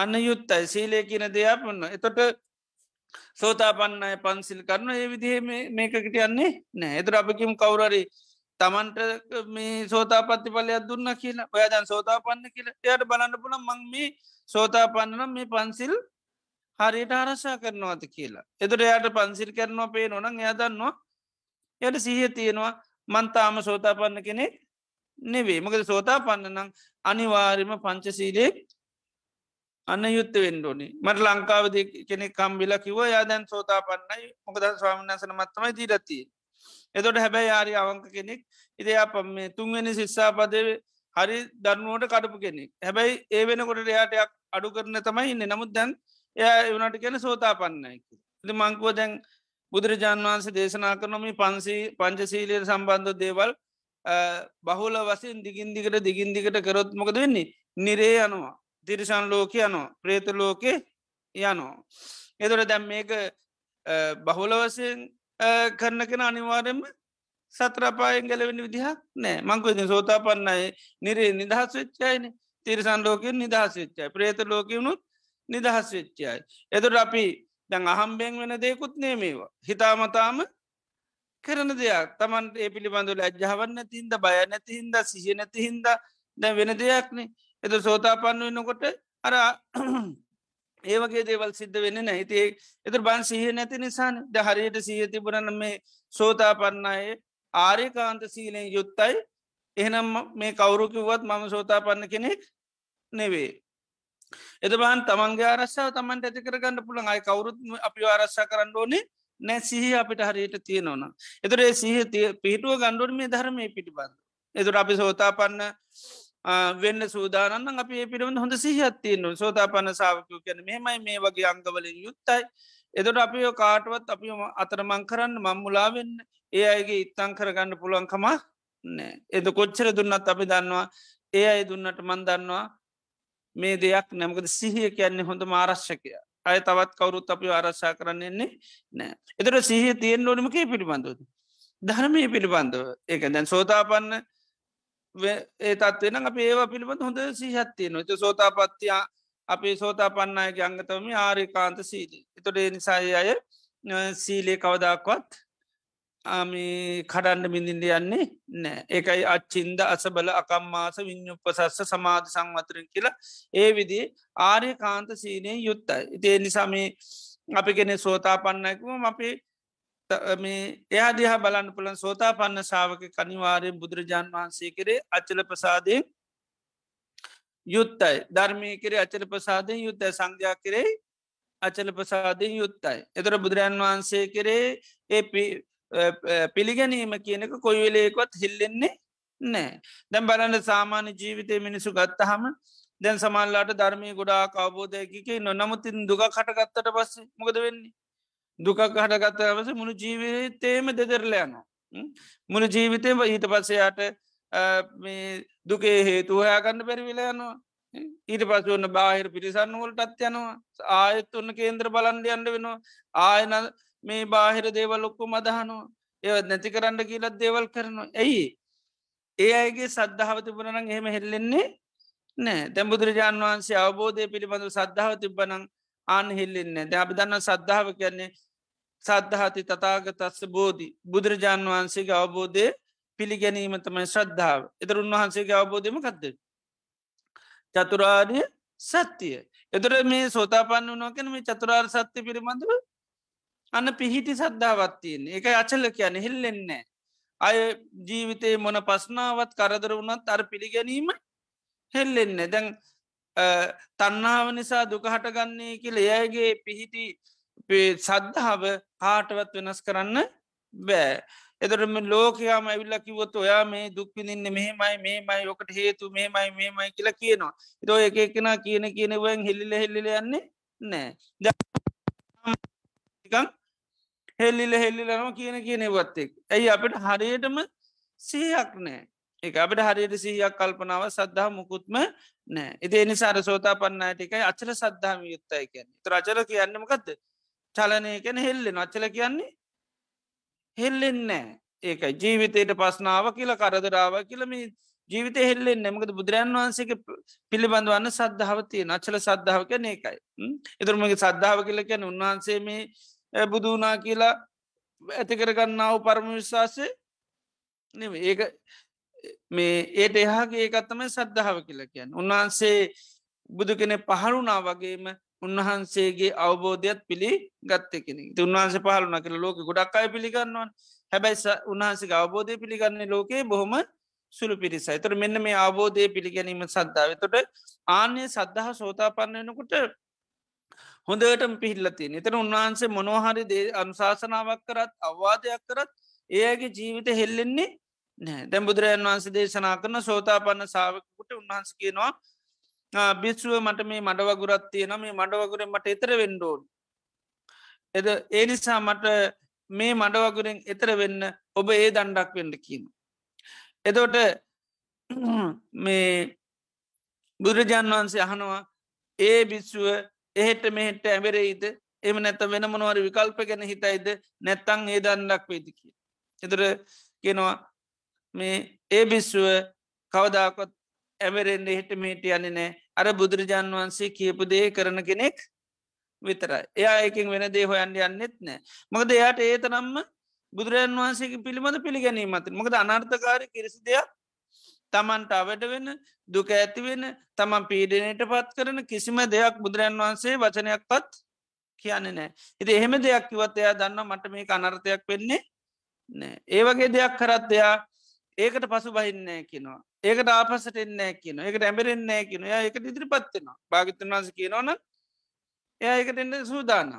අන්න යුත්තයි සීලය කියන දෙයක් වන්න එතොට සෝතා පන්නය පන්සිල් කරන ඒ විදිහ මේකකට යන්නේ නෑ එතුර අපකිම් කවුරරි තමන්ට මේ සෝතා පත්ති පලයක් දුන්න කියලා ඔයදන් සෝතා පන්න කියලා එයට බලන්න පුල මං මේ සෝතා පන්නනම් මේ පන්සිල් හරියට ආරශා කරනවාද කියලා එතුර එයට පන්සිල් කරනවා පේ නොනං යදන්නවා යට සීහ තියෙනවා මන්තාම සෝතා පන්න කෙනෙක් නෙවේ මකද සෝතා පන්නනම් අනිවාර්යම පංචසීලේ අන්න යුත්ත වෙන්ඩෝනි මට ලංකාවද කෙනෙක් කම්බිල කිව යාදැන් සෝතා පන්නයි මොකද ස්වාමිනසන මත්තමයි දීරතිය. එතොට හැබැයි යාරි අවංක කෙනෙක් ඉදයා පම මේ තුන්වැනි ශිස්සාපදය හරි දරනුවට කඩපු කෙනෙක් හැබැයි ඒ වෙනකොට එයාටයක් අඩු කරන තමයි ඉන්න නමුත් දැන් එය වනට කෙන සෝතා පන්නයකි. ඉති මංකුව දැන් බුදුරජාන් වහන්සේ දේශනා කරනොමි පන්සී පංචසීලයට සම්බන්ධ දේවල් බහුල වසින් දිගින්දිකට දිගින්දිකට කරොත්මකද වෙන්නේ නිරේ යනවා තිරිසන් ලෝක යනවා ප්‍රේත ලෝකෙ යනෝ. එතොට දැම් මේක බහුල වසයෙන් කරන කෙන අනිවාරෙන්ම සත්‍රපායෙන් ගැලවෙන්න විදිහක් නෑ මංකද සෝතා පන්නයි නිරේ නිදහස් වෙච්චායින තිරිසන් ලෝකෙන් නිදහස් වෙච්චයි ප්‍රේත ලෝකවුණුත් නිදහස් වෙච්චායි. එතුට අපි දැන් අහම්බෙන් වෙන දෙකුත් නේ මේවා හිතාමතාම කරන දෙයක් තමන් ඒ පිළිබඳු ලැජ්ජාවන්න තිහින්ද බය නැති හින්ද සිහිය නැති හින්ද දැ වෙන දෙයක්නේ එත සෝතාපන්න වෙන්නකොට අර ඒවගේ දේවල් සිද්ධ වෙන නැහිතේ එතු බන් සිහිය නැති නිසාන් ද හරියට සිහිය තිබරන මේ සෝතාපන්නයේ ආරයකාන්ත සීලෙන් යුත්තයි එහනම් මේ කවුරුකිව්වත් මම සෝතාපන්න කෙනෙක් නෙවේ එතබන් තමන්ගේ ආරස්සාාව තමන්ට ඇති කරගන්න පුළන් අයි කවුරුත් අපි ආරස්සා කරන්න ඕනේ නෑ සිහි අපිට හරියට තියෙනවන. එතුරේ සිහ පිටුව ගණ්ඩුවන මේ ධර්මය පිටිබඳ. එතුර අපි සෝතා පන්න වෙන්න සූදානන්න අපි පිටුවන් හොඳ සිහත්තියන්නු සෝතා පන්න සාාවකය කැන මෙමයි මේ වගේ අංගවලින් යුත්තයි. එතුට අපි කාටවත් අපි අතරමං කරන්න මංමුලා වෙන්න ඒ අයගේ ඉත්තං කරගන්න පුළුවන්කම නෑ එද කොච්චර දුන්නත් අපි දන්නවා ඒ අයි දුන්නට මන් දන්නවා මේ දෙයක් නැමකද සිහිය කියන්නේ හොඳ මාරශ්කයා අය තවත් කවරුත් අපි ආරක්ෂා කරන්නේන්නේ නෑ එතට සිහ තියෙන් ඕනමකේ පිළිබඳවද ධර්මය පිළිබඳව ඒක දැන් සෝතාපන්න ඒ තත්වෙන අප ඒවා පිළිබඳ හොඳ සිහත්තිය නොච සෝතාපත්තියා අපේ සෝතාපන්නයගේ අංගතවම ආරකාන්ත සීලී එතොට ඒ නිසාය අය සීලේ කවදක්වත් කඩන්ඩ බිඳින්ට යන්නේ නෑ ඒකයි අච්චින්ද අසබල අකම්මාස විඤ්ඥුපසස්ස සමාධ සංවතරෙන් කියලා ඒ විදි ආරය කාන්ත සීනය යුත්තයි ඉතිේ නිසාම අපි කෙනෙ සෝතා පන්නයකුම අපි මේ එයා දිහ බලන්න පුළන් සෝතා පන්න ශාවක කනිවාරය බුදුරජාන් වහන්සේ කරේ අච්චල ප්‍රසාදය යුත්තයි ධර්මය කරේ අචල ප්‍රසාදය යුත්තයි සංඝයා කරේ අචල ප්‍රසාදය යුත්තයි එතර බුදුරජන් වහන්සේ කරේ ඒ පිළිගැනීම කියනක කොයි වෙලේකොත් හිල්ලෙන්නේ නෑ දැම් බලන්න සාමාන්‍ය ජීවිතය මිනිසු ගත්තහම දැන් සමල්ලාට ධර්මය ගොඩා අවබෝධයකිකේ නො නමුතින් දුක කටගත්තට පස්ස මොකද වෙන්නේ දුකක් හටගත්තවස මුළු ජීවිතේම දෙදරලයනවා මුළු ජීවිතය ඊට පස්සයාට දුකේ හේතු හයාගන්න පැරිවිලයනවා ඊට පසුවන්න බාහිර පිරිසන්න වලටත් යනවා ආයත් වන්න කේන්ද්‍ර බලන්ඩ යන්න වෙනවා ආයන මේ බාහිර දේවල් ඔක්කොම අදහනවා ඒවත් නැති කරන්න කියලත් දේවල් කරනවා ඇයි ඒ අයගේ සද්ධාව තිබුණනං එහෙම හෙල්ලෙන්නේ නෑ තැම්බුදුරජාන් වහන්සේ අවබෝධය පිළිබඳු සද්ධාව තිබ්බනං ආන හෙල්ලෙන්නේ ද අපි දන්න සද්ධාව කියන්නේ සද්ධහති තතාගතස්ස බෝධි බුදුරජාන් වහන්සේගේ අවබෝධය පිළිගැනීම තමයි ශ්‍රද්ධාව එතර උන්වහන්සේගේ අවබෝධයම කත්ද චතුරාර්ය සත්‍යය එතුර මේ සෝතාපන්න වනෝ කැන මේ චතුරාර් සත්‍යය පිළිබඳව අන්න පිහිටි සද්ධාවත්තියෙන් එක අචල කියන හෙල්ලෙන්නේ. අය ජීවිතයේ මොන පස්නාවත් කරදර වුණත් අර පිළිගැනීම හෙල්ලෙන්න දැන් තන්නාව නිසා දුකහටගන්නේ කියල එයගේ පිහිටි සද්ධාව කාටවත් වෙනස් කරන්න බෑ. එතරම ලෝකයාම ඇවිල්ල කිවොත් ඔයා මේ දුක්විදින්න මෙහෙමයි මේමයි ඔකට හේතු මේමයි මේමයි කියලා කියනවා. එතෝ එක එකනා කියන කියනවන් හෙල්ලිල හෙල්ලිල යන්නේ නෑ. නිකං හෙල්ලිල හෙල්ලිලනම කියන කියනෙවත් එක් ඇයි අපට හරියටම සහයක් නෑ එක අපට හරියට සීයක් කල්පනාව සද්ධහා මුකුත්ම නෑ එදේ නිසාර සෝතා පන්නා ටිකයි අචර සද්ධහම යුත්තයි කියන්නේ තරචර කියන්නමකක්ද චලනය කැන හෙල්ලෙන අචල කියන්නේ හෙල්ලෙන්නෑ ඒක ජීවිතයට පස්නාව කියල කරදරාව කියලම ජීවිත හෙල්ලෙන් නමකද බුදුරන් වහන්සේ පිළිබඳවන්න සද්ධාව තියෙන අචල සද්ධාව කැන ඒකයි එතුරමගේ සද්ධාව කියල කැන උන්වහන්සේ මේ බුදුනා කියලා ඇතිකරගන්නාව පරම විශ්වාසය ඒක මේ ඒට එහාගේ ඒකත්තම සද්ධාව කියලා කියන්න උන්වහන්සේ බුදු කෙනෙ පහරුණා වගේම උන්වහන්සේගේ අවබෝධයක් පිළි ගත්ත කෙනෙ උන්වහන්සේ පහලුන කර ලෝක ගොඩක් අය පිළිගන්නවන් හැබැයි උන්හන්සේ අවබෝධය පිළිගන්නේ ලෝකයේ බොහොම සුළු පිරිසයි තොට මෙන්න මේ අවබෝධය පිළිගැනීම සද්ධාව තොට ආන්‍ය සද්ධහ සෝතා පන්නයනකුට හොඳටම පිහිල්ලතිය එතන උන්වහන්සේ මොනොහරි දේ අනුශාසනාවක් කරත් අවවාදයක් කරත් ඒගේ ජීවිත හෙල්ලෙන්නේ නෑ දැම් බුදුරජන් වහන්සේ දේශනා කරන සෝතා පන්න සාාවකුට උන්හන්ස කියනවා බිස්සුව මට මේ මඩවගුරත් තියෙන මේ මඩවගුරෙන් මට එතර වෙන්ඩෝන් එද ඒ නිසා මට මේ මඩවගුරෙන් එතර වෙන්න ඔබ ඒ දණ්ඩක් වෙන්ඩ කියන එතෝට මේ බුදුරජාන් වහන්සේ අහනවා ඒ බිස්සුව එහෙට මෙහෙට ඇබෙරෙයිද එම නැත වෙන මොනවර විකල්ප ගැන හිතයිද නැත්තං ඒ දන්නක් වේදි කිය. එතුර කෙනවා මේ ඒ බිස්සුව කවදාකොත් ඇවරෙන්න්න හිට මිට යන්නේ නෑ අර බුදුරජාන් වහන්සේ කියපු දේ කරන කෙනෙක් විතරයි එයා එකින් වෙන දේ හොයන්ඩ යන්නෙත් නෑ මකද එයාට ඒතනම්ම බුදුරජන් වහන්සේ පිළිබඳ පිළිගැනීමත් මකද අනර්ථකාරය කිරිසි දෙයක් තමන්ට අවට වෙන දුක ඇතිවෙන තමන් පීඩනයට පත් කරන කිසිම දෙයක් බුදුරන් වහන්සේ වචනයක් පත් කියන්න නෑ ඉති එහෙම දෙයක් කිවත්තයා දන්න මට මේ අනර්ථයක් වෙන්නේ නෑ ඒ වගේ දෙයක් කරත්දයා ඒකට පසු බහින්නේ කිනවා ඒකට ආපසට එන්නේ කියන එකට ඇඹරෙන්නේ කියන ඒක ඉදිරිපත්වෙනවා භාගිතන් වන්ස කියනවන එය එකට එන්න සූදානම්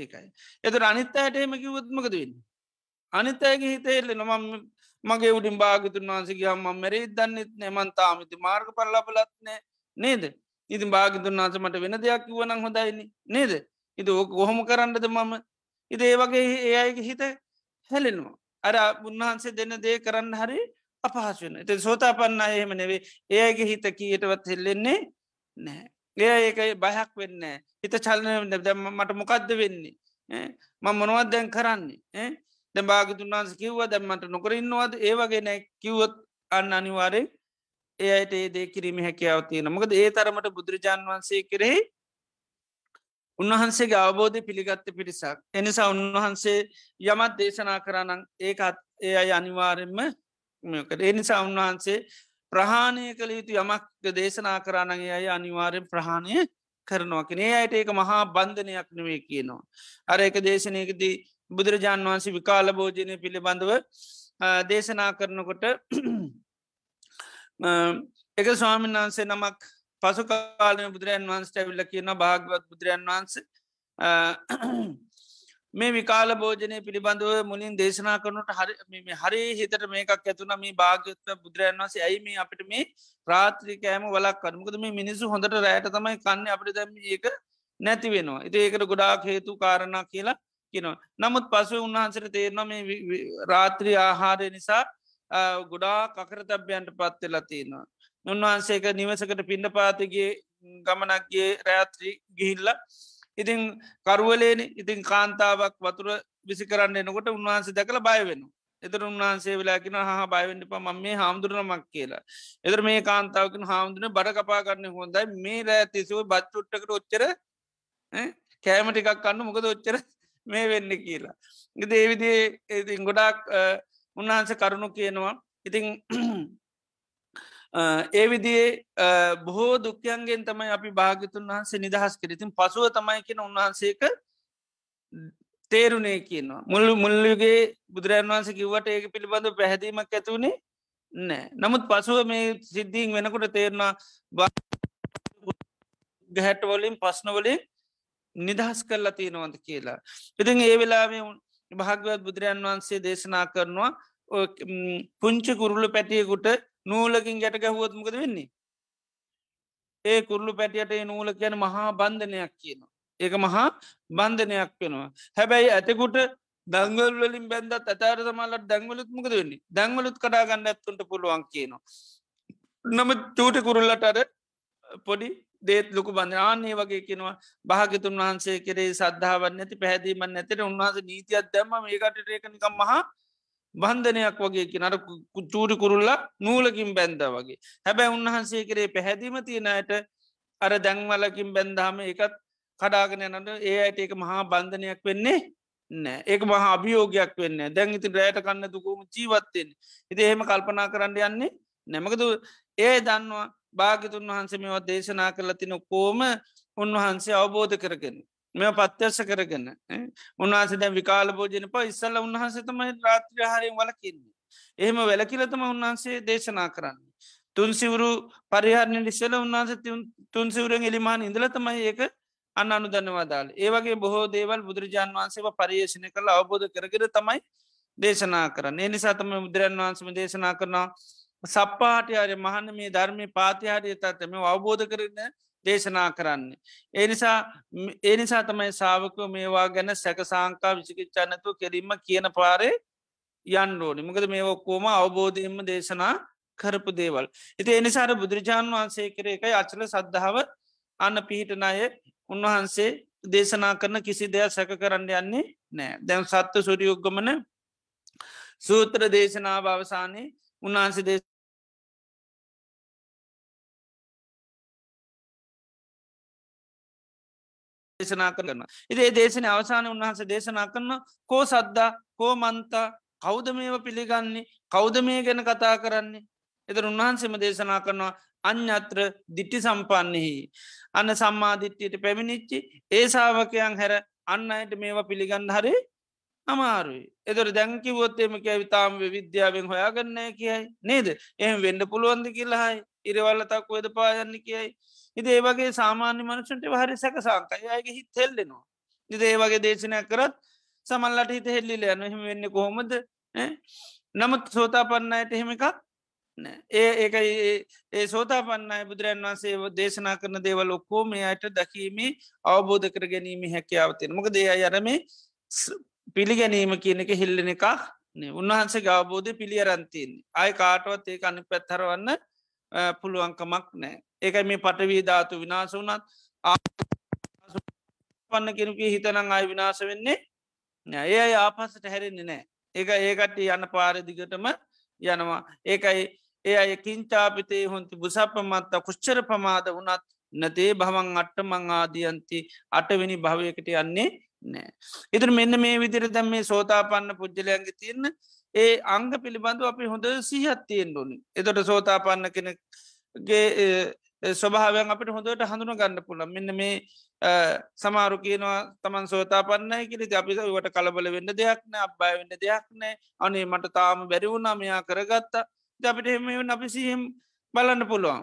ඒකයි එතු අනිත්තායට එහෙම කිවත්මකද වන්න අනිත්තයගේ හිත එල්ල නොම මගේ උඩින් භාගතුන් වහන්සගේ හම්ම මැරේ දන්නෙත් නෑමන්තාමිති මාර්ග පල්ලබලත්නෑ නේද ඉතින් භාගතුන් වහස මට වෙන දෙයක් වුවනං හොදයිනි නේද ඉති ඕක ගොහොම කරන්නද මම ඉති ඒ වගේ ඒ අයගේ හිත හැලෙනවා අර උන්වහන්සේ දෙන්න දේ කරන්න හරි අපහස වෙන එති සෝතා පන්න එහෙම නෙවේ ඒයගේ හිත කීයටවත් හෙල්ලෙන්නේ නෑ එය ඒකයි බයක් වෙන්න හිත චලන දැම මට මොකක්ද වෙන්නේ මං මොනවත් දැන් කරන්නේ දැ භාගතුන් වහන්ස කිව්ව දැම්මට නොකරන්නවාද ඒවගේ නෑ කිව්වොත් අන්න අනිවාරෙන් එයට ඒදේ කිරීම හැකියාව තියෙන මොකද ඒ තරමට බුදුරජාන් වහන්සේ කරෙහි උන්වහන්සේගේ අවබෝධය පිළිගත්ත පිරිසක් එනිසා උන්වහන්සේ යමත් දේශනා කරනම් ඒකත් ඒ අයි අනිවාරෙන්ම මකට එනිසා උන්වහන්සේ ප්‍රහාණය කළ යුතු යමක් දේශනා කරනගේ අය අනිවාරෙන් ප්‍රහාණය කරනවාකින ඒ අයට ඒක මහා බන්ධනයක් නෙවේ කියනවා අර එක දේශනයකදී බුදුරජාන් වහන්සේ විකාල භෝජනය පිළිබඳව දේශනා කරනකොට එක ස්වාමීන් වහන්සේ නමක් පසු කාලන බුදුරයන් වහන්සට ඇවිල්ල කියන භාගවත් බුදුරයන් වහන්ස මේ විකාල භෝජනය පිළිබඳව මුලින් දේශනා කරනට හරි හරි හිතට මේකක් ඇතුන මේ භාග්‍යත්ත බුදුරයන් වන්සේ ඇයි මේ අපිට මේ ප්‍රාත්‍රිකෑම වලක් කරමුකද මේ මිනිසු හොඳට රෑට තමයි කන්න අපිට දැම ඒක නැති වෙනවා ඉති ඒකට ගොඩාක් හේතු කාරණ කියලා කියනවා. නමුත් පසුව උන්වහන්සට තේරනම රාත්‍රී ආහාරය නිසා ගොඩා කකරතබ්‍යන්ට පත්වෙලා තියෙනවා. උන්වහන්සේක නිවසකට පිඩ පාතිගේ ගමනක්ගේ රෑත්‍රී ගිහිල්ල. ඉතින් කරුවලේන ඉතින් කාන්තාවක් වතුර විසි කරන්න එනකොට උන්වහන්සේ දැකළ බයවෙනවා. එතර උන්වහන්සේ වෙලාකින හා බයිවෙන්ඩි ප මම මේ හාමුදුරනමක් කියලා. එතර මේ කාන්තාවකින් හාමුදුරන බඩ කපා කරන්න හොඳයි මේ රෑ තිසුව බච්චුට්ටකට ඔච්චර කෑමටිකක් කන්න මොකද ඔච්චර මේ වෙන්න කියලා. ඉති ඒවිදි ඉතින් ගොඩාක් උන්වහන්ස කරුණු කියනවා ඉතිං ඒවිදිේ බොහෝ දුක්්‍යයන්ගෙන් තමයි අපි භාගිතුන් වහන්සේ නිදහස් කරතින් පසුව තමයි කියෙන උන්වහන්සේක තේරුණේ කියනවා මුල්ලු මුල්ලුගේ බුදුරන් වහන්ස කිව්වට ඒක පිළිබඳ පැහැදීමක් ඇතුුණේ නෑ නමුත් පසුව මේ සිද්ධීන් වෙනකොට තේරවා ගැහැටවලින් ප්‍රශ්නවලින් නිදහස් කරලා තියෙනවද කියලා. ඉතින් ඒ වෙලාවේ භාගවත් බුදුරයන් වහන්සේ දේශනා කරනවා පුංචි කුරුල්ලු පැටියකුට නූලකින් ගැට ගැහුවත්මකද වෙන්නේ. ඒ කුරලු පැටියට නූල කියන මහා බන්ධනයක් කියනවා. ඒක මහා බන්ධනයක් වෙනවා. හැබැයි ඇතකුට දංගල්වලින් බැන්දත් අතර තමලට දැංවලුත් මකද වෙන්නේ දැංවලුත් කඩා ගන්න ඇත්තුන්ට පුළුවන් කියනවා. නම චූට කුරුල්ලට අර පොඩි දේත් ලොකු බඳනාන්නේ වගේ කෙනවා භාගතුන් වහන්සේ කෙරේ සද්ධාවන්න ඇති පැහැදීමන් ඇතෙන උන්වහස නීතියක් දැම ඒකට ඒකනිකම් මහා බන්ධනයක් වගේ කියෙනට චූරි කුරුල්ල නූලකින් බැන්ද වගේ හැබැයි උන්වහන්සේ කරේ පැහැදිීම තියෙනයට අර දැංවලකින් බැන්දාම එකත් කඩාගෙන නට ඒ අයට ඒක මහා බන්ධනයක් වෙන්නේ නෑ ඒක මහා අභියෝගයක් වෙන්න දැන් ඉති රෑට කන්න දුකුම ජීවත්තයෙන් ඉති එහෙම කල්පනා කරන්න යන්නේ නැමකතු ඒ දන්නවා භාගතුන් වහන්සේ මෙවා දේශනා කරලා තින කෝම උන්වහන්සේ අවබෝධ කරගෙන මෙ පත්්‍යර්ශ කරගන්න උන්වහන්සේ දැ විකාල බෝජන ප ඉස්සල්ල උන්හන්සතමයි රාත්‍රිය හරයෙන් වලකින්නේ එහෙම වැලකිලතම උන්වහන්සේ දේශනා කරන්න තුන්සිවරු පරිහරණ නිස්සල උන්වහන්සේ තුන්සිවරෙන් එලිමාන ඉඳලතමයි ඒක අන්න අනුදන්නවා දාල ඒවගේ බොහෝ දේවල් බුදුරජාන් වහන්සේ පරියේෂණ කළ අවබෝධ කරගර තමයි දේශනා කරන්න ඒ නිසාතම බුදුරන් වහන්සම දේශනා කරනවා සප්පාටයාරය මහන්න මේ ධර්මය පාතිහාරය තත්ම අවබෝධ කරන්න දේශනා කරන්නේ. එනිසා එනිසා තමයි සාාවකෝ මේවා ගැන සැක සංකා විචිකිච්චන්නතු කෙරීම කියන පාරේ යන්න ඕනි මකද මේ ඔක්කෝම අවබෝධයෙන්ම දේශනා කරපු දේවල්. එති එනිසාර බුදුරජාණන් වහන්සේ කර එකයි අචල සද්ධාව අන්න පිහිටනය උන්වහන්සේ දේශනා කරන කිසි දෙයක් සැක කරන්න යන්නේ නෑ දැම් සත්ව සුරියුග්ගමන සූත්‍ර දේශනාව අවසානයේ උන්වහන්සේ දේශනා කරන. ඉදේ දේශන අවසාන උන්වහන්ස දේශනා කරන කෝ සද්දා කෝ මන්තා කෞද මේව පිළිගන්නේ කෞද මේ ගැන කතා කරන්නේ. එතර උන්වහන්සේම දේශනා කරනවා අන්‍යත්‍ර දිට්ටි සම්පන්නෙහි. අන්න සම්මාධිට්්‍යයට පැමිණිච්චි ඒ සාාවකයන් හැර අන්න අයට මේවා පිළිගන්න හරි අමාරුයි එදොර දැංකිවොත්තේම කිය විතාම විද්‍යාවෙන් හොයාගන්න කියයි නේද එහම වෙන්ඩ පුළුවන්ද කියලායි ඉරිවල්ලතක් වෙද පායන්න කියයි ඉද ඒවගේ සාමාන්‍ය මනුසුන්ට හරි සැක සංකයි අයගේ හිත් හෙල්ලෙනවා ඉද ඒවගේ දේශනයක් කරත් සමල්ලට හිත හෙල්ලි යන හෙම වෙන්න කොහොමද නමුත් සෝතා පන්නයට එහෙම එකක් ඒ ඒක ඒ සෝතා පන්නයි බුදුරන් වන්සේ දේශනා කරන දේවල් ඔක්කෝ මේ අයට දකීමේ අවබෝධ කර ගැනීම හැකියාවතෙන මොක දේ අයරම පිළිගැනීම කියන එක හිල්ලෙන එකක් උන්වහන්සේ අවබෝධය පිළියරන්තින් අය කාටවත් ඒ අනි පැත්හරවන්න පුළුවන්කමක් නෑ එක මේ පටවී ධාතු විනාස වනත් පන්න කෙනකේ හිතනම් අයි විනාස වෙන්නේ නෑ ඒ ආපසට හැරෙන්නේ නෑ එක ඒකට යන පාරදිගටම යනවා ඒකයි ඒ අය කින්චාපිතේ හොන්ති බුසප මත්ත කුෂ්චර පමාද වනත් නැතේ භවන් අට්ට මං ආදියන්ති අටවෙනි භවයකට යන්නේ නෑ. ඉතුර මෙන්න මේ විදිර දැම් මේ සෝතාපන්න පුද්ජලයන්ග තියන්න ඒ අංග පිළිබඳු අපි හොඳ සිහත්තියෙන් ඕනි එතොට සෝතාපන්න කෙනගේ ස්වභාවයන් අපට හොඳට හඳුන ගන්න පුළන් මෙන්න මේ සමාරු කියනවා තමන් සෝතාපන්නයි කිලි අපි වට කලබල වෙන්න දෙයක් නෑ අබ්බය වෙන්න දෙයක් නෑ අනේ මට තාම බැරිවුණා මෙයා කරගත්ත අපිට එහෙම අපි සිහිම් බලන්න පුළුවන්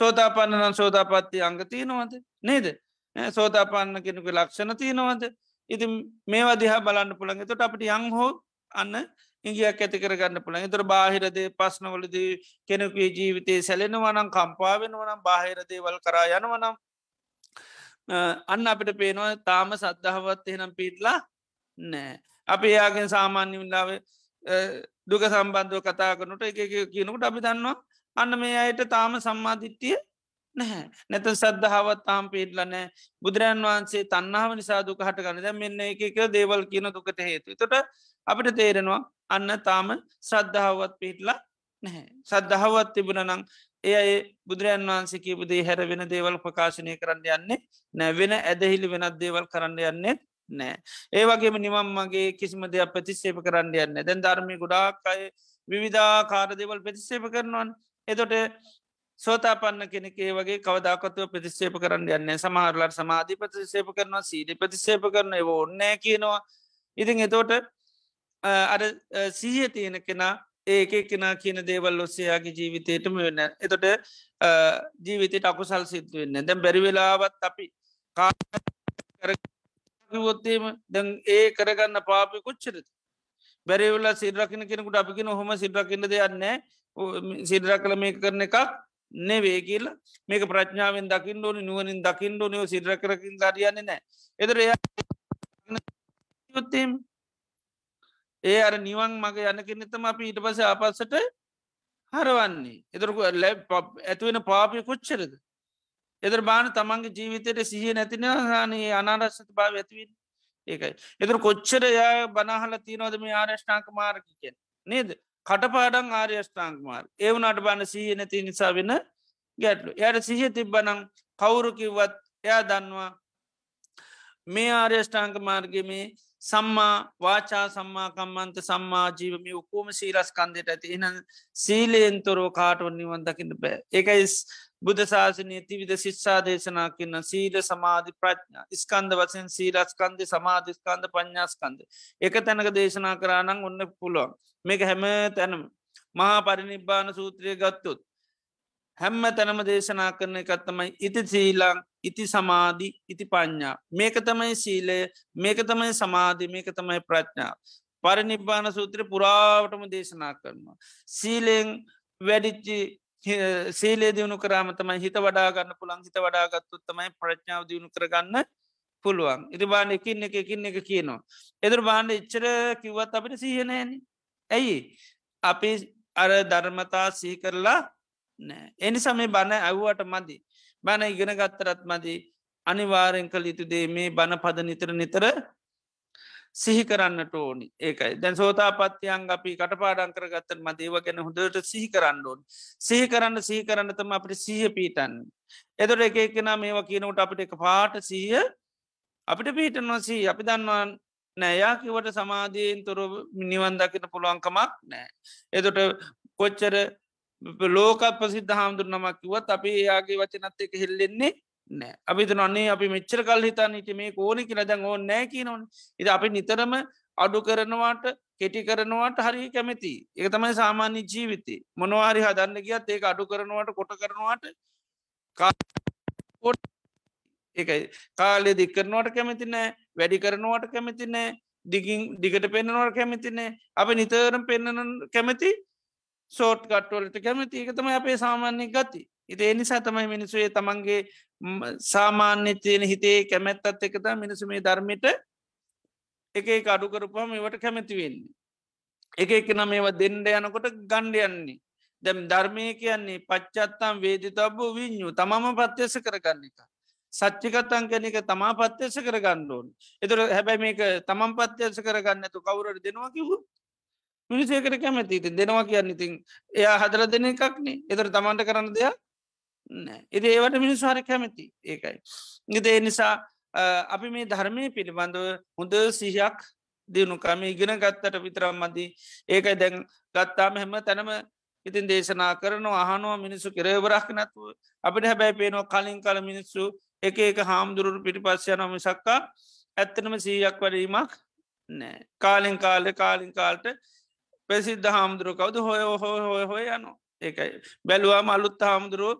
සෝතාපන්නනම් සෝතාපත්ති අංග තියෙනවද නේද සෝතාපන්න කෙනෙකු ලක්ෂණ තියෙනවද ඉති මේවා දිහා බලන්න පුළන් එතොට අපට යං හෝ අන්න ඉගියක් ඇති කරගන්න පුළන් තර බාහිරදේ පස්නවලදී කෙනෙකේ ජීවිතයේ සැලෙනවනම් කම්පාාවෙනවනම් බාහිරදේවල් කරා යනවනම් අන්න අපිට පේනවා තාම සද්ධහවත් එහෙනම් පිටලා නෑ අපි එයාගෙන් සාමාන්‍ය විල්ලාව දුක සම්බන්ධව කතා කනුට එක කියනකට අපි දන්නවා අන්න මේ අයට තාම සම්මාධිත්‍යය නැහැ නැත සද්ධාවත් තාම් පිහිටලනෑ බුදුරන් වහන්සේ තන්නාව නිසා දුක හට කන දැ මෙන්න එක දේවල් කියන දුකට හේතු තොට අපිට තේරෙනවා අන්න තාම ශ්‍රද්ධාවත් පිහිටලා නැහැ සද්ධාවත් තිබුණනං එය බුදුරන් වහන්සේ කීපදේ හැර වෙන දේවල් ප්‍රකාශනය කරන්න යන්නේ නැවෙන ඇදහිලි වෙනත් දේවල් කරන්න යන්නේ නෑ ඒ වගේම නිමම් මගේ කිසිම දෙයක් ප්‍රතිස්සේප කරන්න යන්න දැන් ධර්මය ගොඩාක්කය විවිධා කාරදේවල් ප්‍රතිස්සේප කරනවන් එතොට සෝතාපන්න කෙනෙකේ වගේ කවදක්කතුව ප්‍රතිස්සේප කරන්න යන්නේ සමහරලට සමාධී ප්‍රතිසේප කරනවා සීඩි ප්‍රතිසේප කරන ඒව ඔන්නෑ කියනවා ඉතින් එතෝට අර සීහ තියෙන කෙනා ඒක කෙනා කියන දේවල් ඔස්සයාගේ ජීවිතයටම වෙන්න එතොට ජීවිතයට අකුසල් සිත් වෙන්න දැම් බැරිවෙලාවත් අපි කාවොත්තේම දැන් ඒ කරගන්න පාපය කොච්චරද බැරිවල සිරකින කෙනෙකුට අපිකින හොම සිද්‍රකින්න දෙයන්න සිද්‍ර කළ මේ කරන එකක් නෙවේ කියලා මේක ප්‍රඥාවෙන් දකිින් ඕන නුවනින් දකිින් ඩොනයෝ සිද්‍ර කරකින් දරියන්නේ නෑ එදර යුත්තම් ඒ අර නිවන් මග යන කෙනෙතම අපි ඊට පස අපස්සට හරවන්නේ එදරකු ලැබ් ඇතිවෙන පාපය කොච්චරද එදර බාන තමන්ගේ ජීවිතයට සිහිය නැතින හනේ අනාරශ්නත භාව ඇතිවන් ඒකයි එතුර කොච්චර ය බනහල තියනෝද මේ ආර්ශ්නාක මාරකිකෙන් නේද කටපාඩන් ආර්යෂ්ඨාංක මාර් ඒවනට බන්න සිහිය නැති නිසා වෙන ගැටලු යට සිහිය තිබ්බනං කවුරුකිවත් එයා දන්නවා මේ ආර්යෂ්ඨාංක මාර්ගම සම්මා වාචා සම්මාකම්මන්ත සම්මා ජීවම ඔක්කෝම සීරස්කන්දයට ඇති එන සීලයෙන් තොරෝ කාටවන් නිවන් දකින්න බෑ එකයිස් බුද්ධ ශාසනය තිවිධ ශික්ෂා දේශනා කියන්න සීල සමාධි ප්‍රඥා ස්කන්ධ වසයෙන් සීලස්කන්ධ සමාධස්කන්ධ පඥාස්කන්ද. එක තැනක දේශනා කරානං ඔන්න පුළුවන්. මේක හැම තැනම් මහා පරිනිබ්බාන සූත්‍රය ගත්තුත්. හැම්ම තැනම දේශනා කරන එකත්තමයි ඉති සීලං ඉති සමාධී ඉති පඥ්ඥා. මේක තමයි සීලය මේක තමයි සමාධි මේක තමයි ප්‍රඥාව. පරිනිබ්බාන සූත්‍රය පුරාවටම දේශනා කරනවා. සීලෙන් වැඩිච්චි සීලේ දියුණු කරාම තමයි හිත වඩාගන්න පුළන් හිත වඩාගත්තුත් තමයි ප්‍රඥාව දියුණු කරගන්න පුළුවන් ඉති බාන එකින් එක එකින් එක කියනවා. එදර බාණ්ඩ එච්චර කිව්වත් අපිට සීහනයන ඇයි අපි අර ධර්මතා සී කරලා එනිසා මේ බණ ඇව්වට මදි බණ ඉගෙන ගත්තරත් මදි අනිවාරෙන් කළ යුතුදේ මේ බණ පද නිතර නිතර සිහි කරන්නට ඕනි ඒකයි දැන් සෝතා පත්තියන් අපි කටපාඩන් කරගත්තන් මදේව ගැන හොඳට සිහි කරන්න ඕන් සිහි කරන්න සිහි කරන්නතම අපට සීහ පීටන් එතොට එක එකෙන මේවා කියනවට අපිට එක පාට සීහ අපිට පිහිටනොසී අපි දන්වාන් නෑයා කිවට සමාධීෙන් තුර නිවන් දකින පුළුවන්කමක් නෑ එතොට කොච්චර ලෝකත් ප්‍රසිද්ධ හාමුදුර නමක් කිවත් අපි ඒයාගේ වචනත් එක හෙල්ලෙන්නේ නෑ අපි නොන්නේ අපි මෙච්චර කල් හිතන්න ඉට මේ ඕනි කියලා දැන් ඕ නෑකී නොන් ඉති අපි නිතරම අඩු කරනවාට කෙටි කරනවාට හරි කැමති එක තමයි සාමාන්‍ය ජීවිතය මොනවාරි හදන්න ගියත් ඒක අඩු කරනවාට කොට කරනවාට එකයි කාලය දික් කරනවට කැමති නෑ වැඩි කරනවාට කැමති නෑ දිගින් දිගට පෙන්න්නනවට කැමති නෑ අප නිතරම් පෙන්න්නන කැමති සෝට් කට්වලට කැමති එක තමයි අපේ සාමාන්‍ය ගති ඉති එනිසා තමයි මිනිසුේ තමන්ගේ සාමාන්‍ය තියෙන හිතේ කැමැත්තත් එකත මිනිසු මේ ධර්මයට එක අඩු කරපුහම ඒවට කැමැති වෙන්නේ. එක එක නම් ඒවා දෙන්ඩ යනකොට ගණ්ඩ යන්නේ. දැම් ධර්මය කියන්නේ පච්චත්තම් වේදිතබූ විඤ්ඥු තමම ප්‍රත්්‍යස කරගන්න එක. සච්චිකත්තන් කැනෙක තමා පත්්‍යස කරගන්නඩුවන්. එතුර හැබැයි මේක තමන් පත්්‍යස කරගන්නතු කවුරට දෙනවා කිවු. මිනිසේකට කැමැති ඉතින් දෙනවා කියන්න ඉතින් එයා හදර දෙන එකක්නේ එතර තමන්ට කරන්න දෙයක් එද ඒවට මිනිස් හර කැමති ඒකයි. ඉදේ නිසා අපි මේ ධර්මය පිළිබඳව හොඳ සිහයක් දියුණුකම ඉගෙන ගත්තට විතරම් මදී ඒකයි දැන් ගත්තාම හැම තැනම ඉතින් දේශනා කරන අහනුව මිනිස්සු කෙරවරක් නැතුව අපිට හැබැයි පේනවා කලින් කල මිනිස්සු එක එක හාමුදුරුරු පිටිපස්සය නොම සක්කා ඇත්තනම සීයක් වැඩීමක් නෑ කාලින් කාල්ල කාලින් කාල්ට ප්‍රසිද්ධ හාමුදුරුව කවද හොය හෝ හොය හොය යනු ඒකයි බැලුවාම අලුත් හාමුදුරුව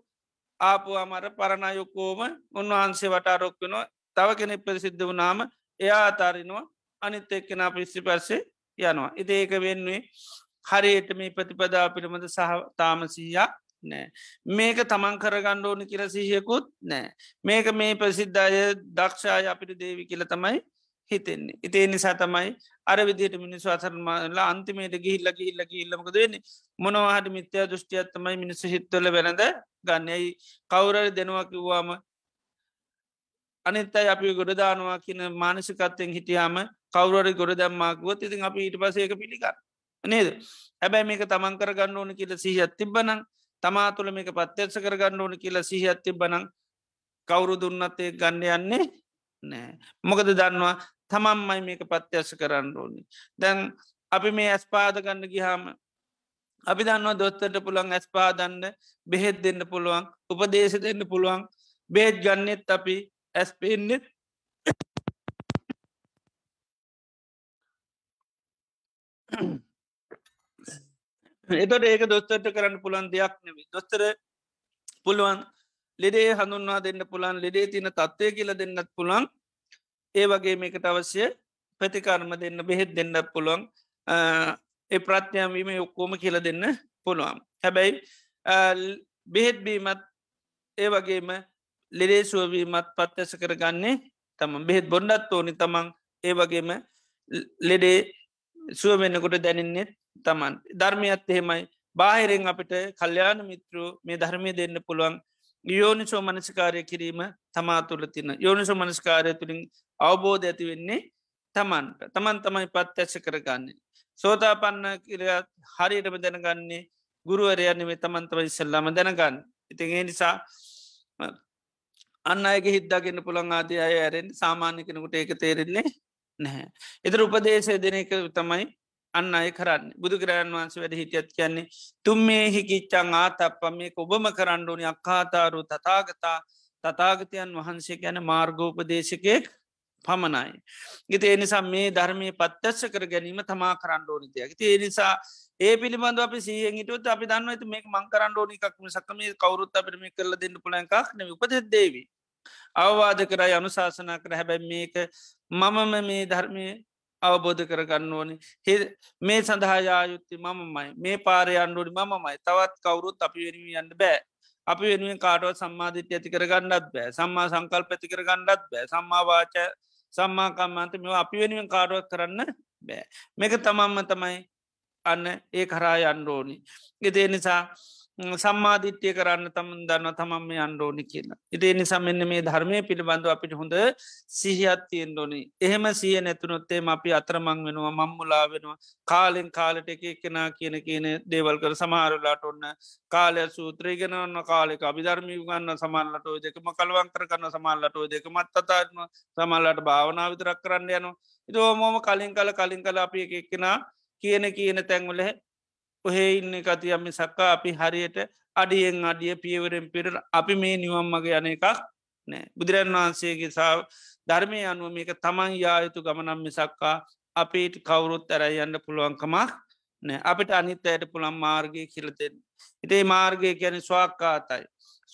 ආපු අමර පරණයොකෝම උන්වහන්සේ වටාරොක් වෙනවා තව කෙනෙ ප්‍රසිද්ධ වනාම එයා අතාරෙනවා අනිත් එක්කෙන පිස්සි පස්සේ යනවා. ඉති ඒක වෙන්නේ හරියට මේ ප්‍රතිපදා පිළිබඳ සහ තාමසීයක් නෑ. මේක තමන් කරගණ්ඩ ඕන කියර සිහියකුත් නෑ. මේක මේ ප්‍රසිද්ධය දක්ෂාය අපිට දේවි කියල තමයි හිතෙන්නේ ඉතිේ නිසා තමයි අර විදියට මිනිස්සු අසරමලා අන්තිමේට ගිහිල්ල ගිල්ල ඉල්ලමක දන්නේ මොනවාහට මිත්‍යා දෘෂ්ටියත්තමයි මිනිස්සු හිත්වල බැඳ ගන්නයි කවුරර දෙනවා කිව්වාම අනෙත්තයි අපි ගොඩ දානවා කියන මානසිකත්වයෙන් හිටියාම කවුරරි ගොඩ දැම්මාකුවත් ඉතින් අපි ඊට පසේක පිළිගන්න නේද හැබැයි මේක තමන් කරගන්න ඕන කියල සිහිත් තිබ්බනං තමා තුළ මේක පත්්‍යත්ස කරගන්න ඕන කියලා සිහිත් තිබ්බනං කවුරු දුන්නත්තේ ගණ්ඩ යන්නේ නෑ මොකද දන්නවා තමන්මයි මේක පත්්‍යස කරන්න ඕනි දැන් අපි මේ ඇස්පාදගන්න ගිහාම අපි දන්නවා දොත්තට පුළුවන් ඇස්පාදන්න බෙහෙත් දෙන්න පුළුවන් උපදේශ දෙන්න පුළුවන් බේත් ගන්නෙත් අපි ඇස්පෙන්න්නෙත් එතොට ඒක දොස්තරට කරන්න පුළන් දෙයක් නෙවී දොස්තර පුළුවන් ලෙඩේ හඳුන්වා දෙන්න පුළන් ලෙඩේ තින තත්වය කියල දෙන්නත් පුළන් ඒ වගේ මේකට අවශ්‍ය ප්‍රතිකර්ම දෙන්න බෙහෙත් දෙන්නත් පුළුවන් ඒ ප්‍රත්්‍යයන්වීම යොක්කෝම කියල දෙන්න පුළුවන් හැබැයි බෙහෙත්බීමත් ඒ වගේම ලෙඩේසුවවීමත් පත්්‍යස කරගන්නේ තම බෙහෙත් බොඩත් ඕනි තමන් ඒ වගේම ලෙඩේ සුවවෙන්නකොට දැනන්නෙත් තමන් ධර්මයත් එහෙමයි බාහිරෙන් අපිට කල්්‍යයාන මිත්‍රු මේ ධර්මය දෙන්න පුළුවන් යෝනිසෝ මනසිකාරය කිරීම තමා තුළ තින්න යෝනිසෝ මනස්කාරය තුළින් අවබෝධ ඇති වෙන්නේ තමන්ට තමන් තමයි පත් ඇස කරගන්නේ. සෝතා පන්න කිරත් හරියටම දැනගන්නේ ගුරුවරයන්නේ තමන්තම ඉස්සල්ලාම දැනගන්න ඉතින් ඒ නිසා අන්න අයගේ හිද්දාගන්න පුළන් ආදී අය ඇරෙන් සාමාන්‍ය කෙනකුට ඒක තේරෙන්නේ නැහැ. එතර උපදේශය දෙන එක තමයි අන්න අය කරන්න බුදුරජන් වන්ස වැඩ හිටියත් කියන්නේ තුම් මේ හිකිච්චං ආතප්ප මේක ඔබම කරණ්ඩුවනි අක්කාතාරු තතාගතා තතාගතයන් වහන්සේ ගැන මාර්ගෝපදේශකයෙක් පමණයි. ගිති එනිසා මේ ධර්මය පත්තස්ස කර ගැනීම තමා කරණ්ඩෝනිතයක් ති එනිසා ඒ පිළිබඳ අප සියගිටුත් අපි දන්න ඇති මේ මංකරණ්ඩෝනි එකක්ම සක්ම කවරුත් අපිටම කරල දෙන්න පුලන් එකක් න උපතෙදේවී. අවවාද කරයි අනුශාසනා කර හැබැ මේක මමම මේ ධර්මය අවබෝධ කරගන්න ඕනේ හෙ මේ සඳහායායුත්තේ මමමයි මේ පාරය අන්ඩුවඩි මමයි තවත් කවුරුත් අපි වෙනුව යන්න බෑ අපි වෙනුවෙන් කාටුව සම්මාධිත්‍ය ඇති කරගන්නත් බෑ සම්මා සංකල් පැති කරගන්නත් බෑ සම්මාවාච සම්මාකම්මන්ත මෙ අපි වෙනුවෙන් කාඩුවක් කරන්න බෑ මේක තමම්ම තමයි අන්න ඒ කරා අන්ඩෝනි ගෙදේ නිසා සම්මාධිත්‍යය කරන්න තමන් දන්න තමන් මේ අන්ඩෝනි කියලා. ඉතිේ නිසා මෙන්න මේ ධර්මය පිළිබඳු අපිට හොඳ සිහියත් තියෙන් ඩොනි. එහෙම සිය නැතුනොත්තේම අපි අතරමං වෙනවා මංමුලා වෙනවා කාලෙන් කාලට එක කෙනා කියන කියන දේවල් කර සමහරලාට ඔන්න කාලය සූත්‍රයගෙනන්න කාලෙක අභිධර්මී ගන්න සමල්ලට ඔය දෙකම කළවන්තර කරන්න සමල්ලට ඔය දෙක මත් අතාත්ම සමල්ලට භාවනාවිතරක් කරන්න යනු. ඉදෝ මෝම කලින් කල කලින් කල අපි එකක්කෙනා කියන කියන තැන්වල ඔහේ ඉන්න කති අපි සක්කා අපි හරියට අඩියෙන් අඩිය පියවරෙන් පිට අපි මේ නිවම්මගේ යන එකක් නෑ බුදුරන් වහන්සේගේ සාව ධර්මය අනුව මේක තමන් යායුතු ගමනම් මිසක්කා අපිට කවුරුත් ඇරයි යන්න පුළුවන්කමක් නෑ අපිට අනිත් අයට පුළන් මාර්ගය කිලතෙන් ඉටේ මාර්ගය කියන ස්වාක්කාතයි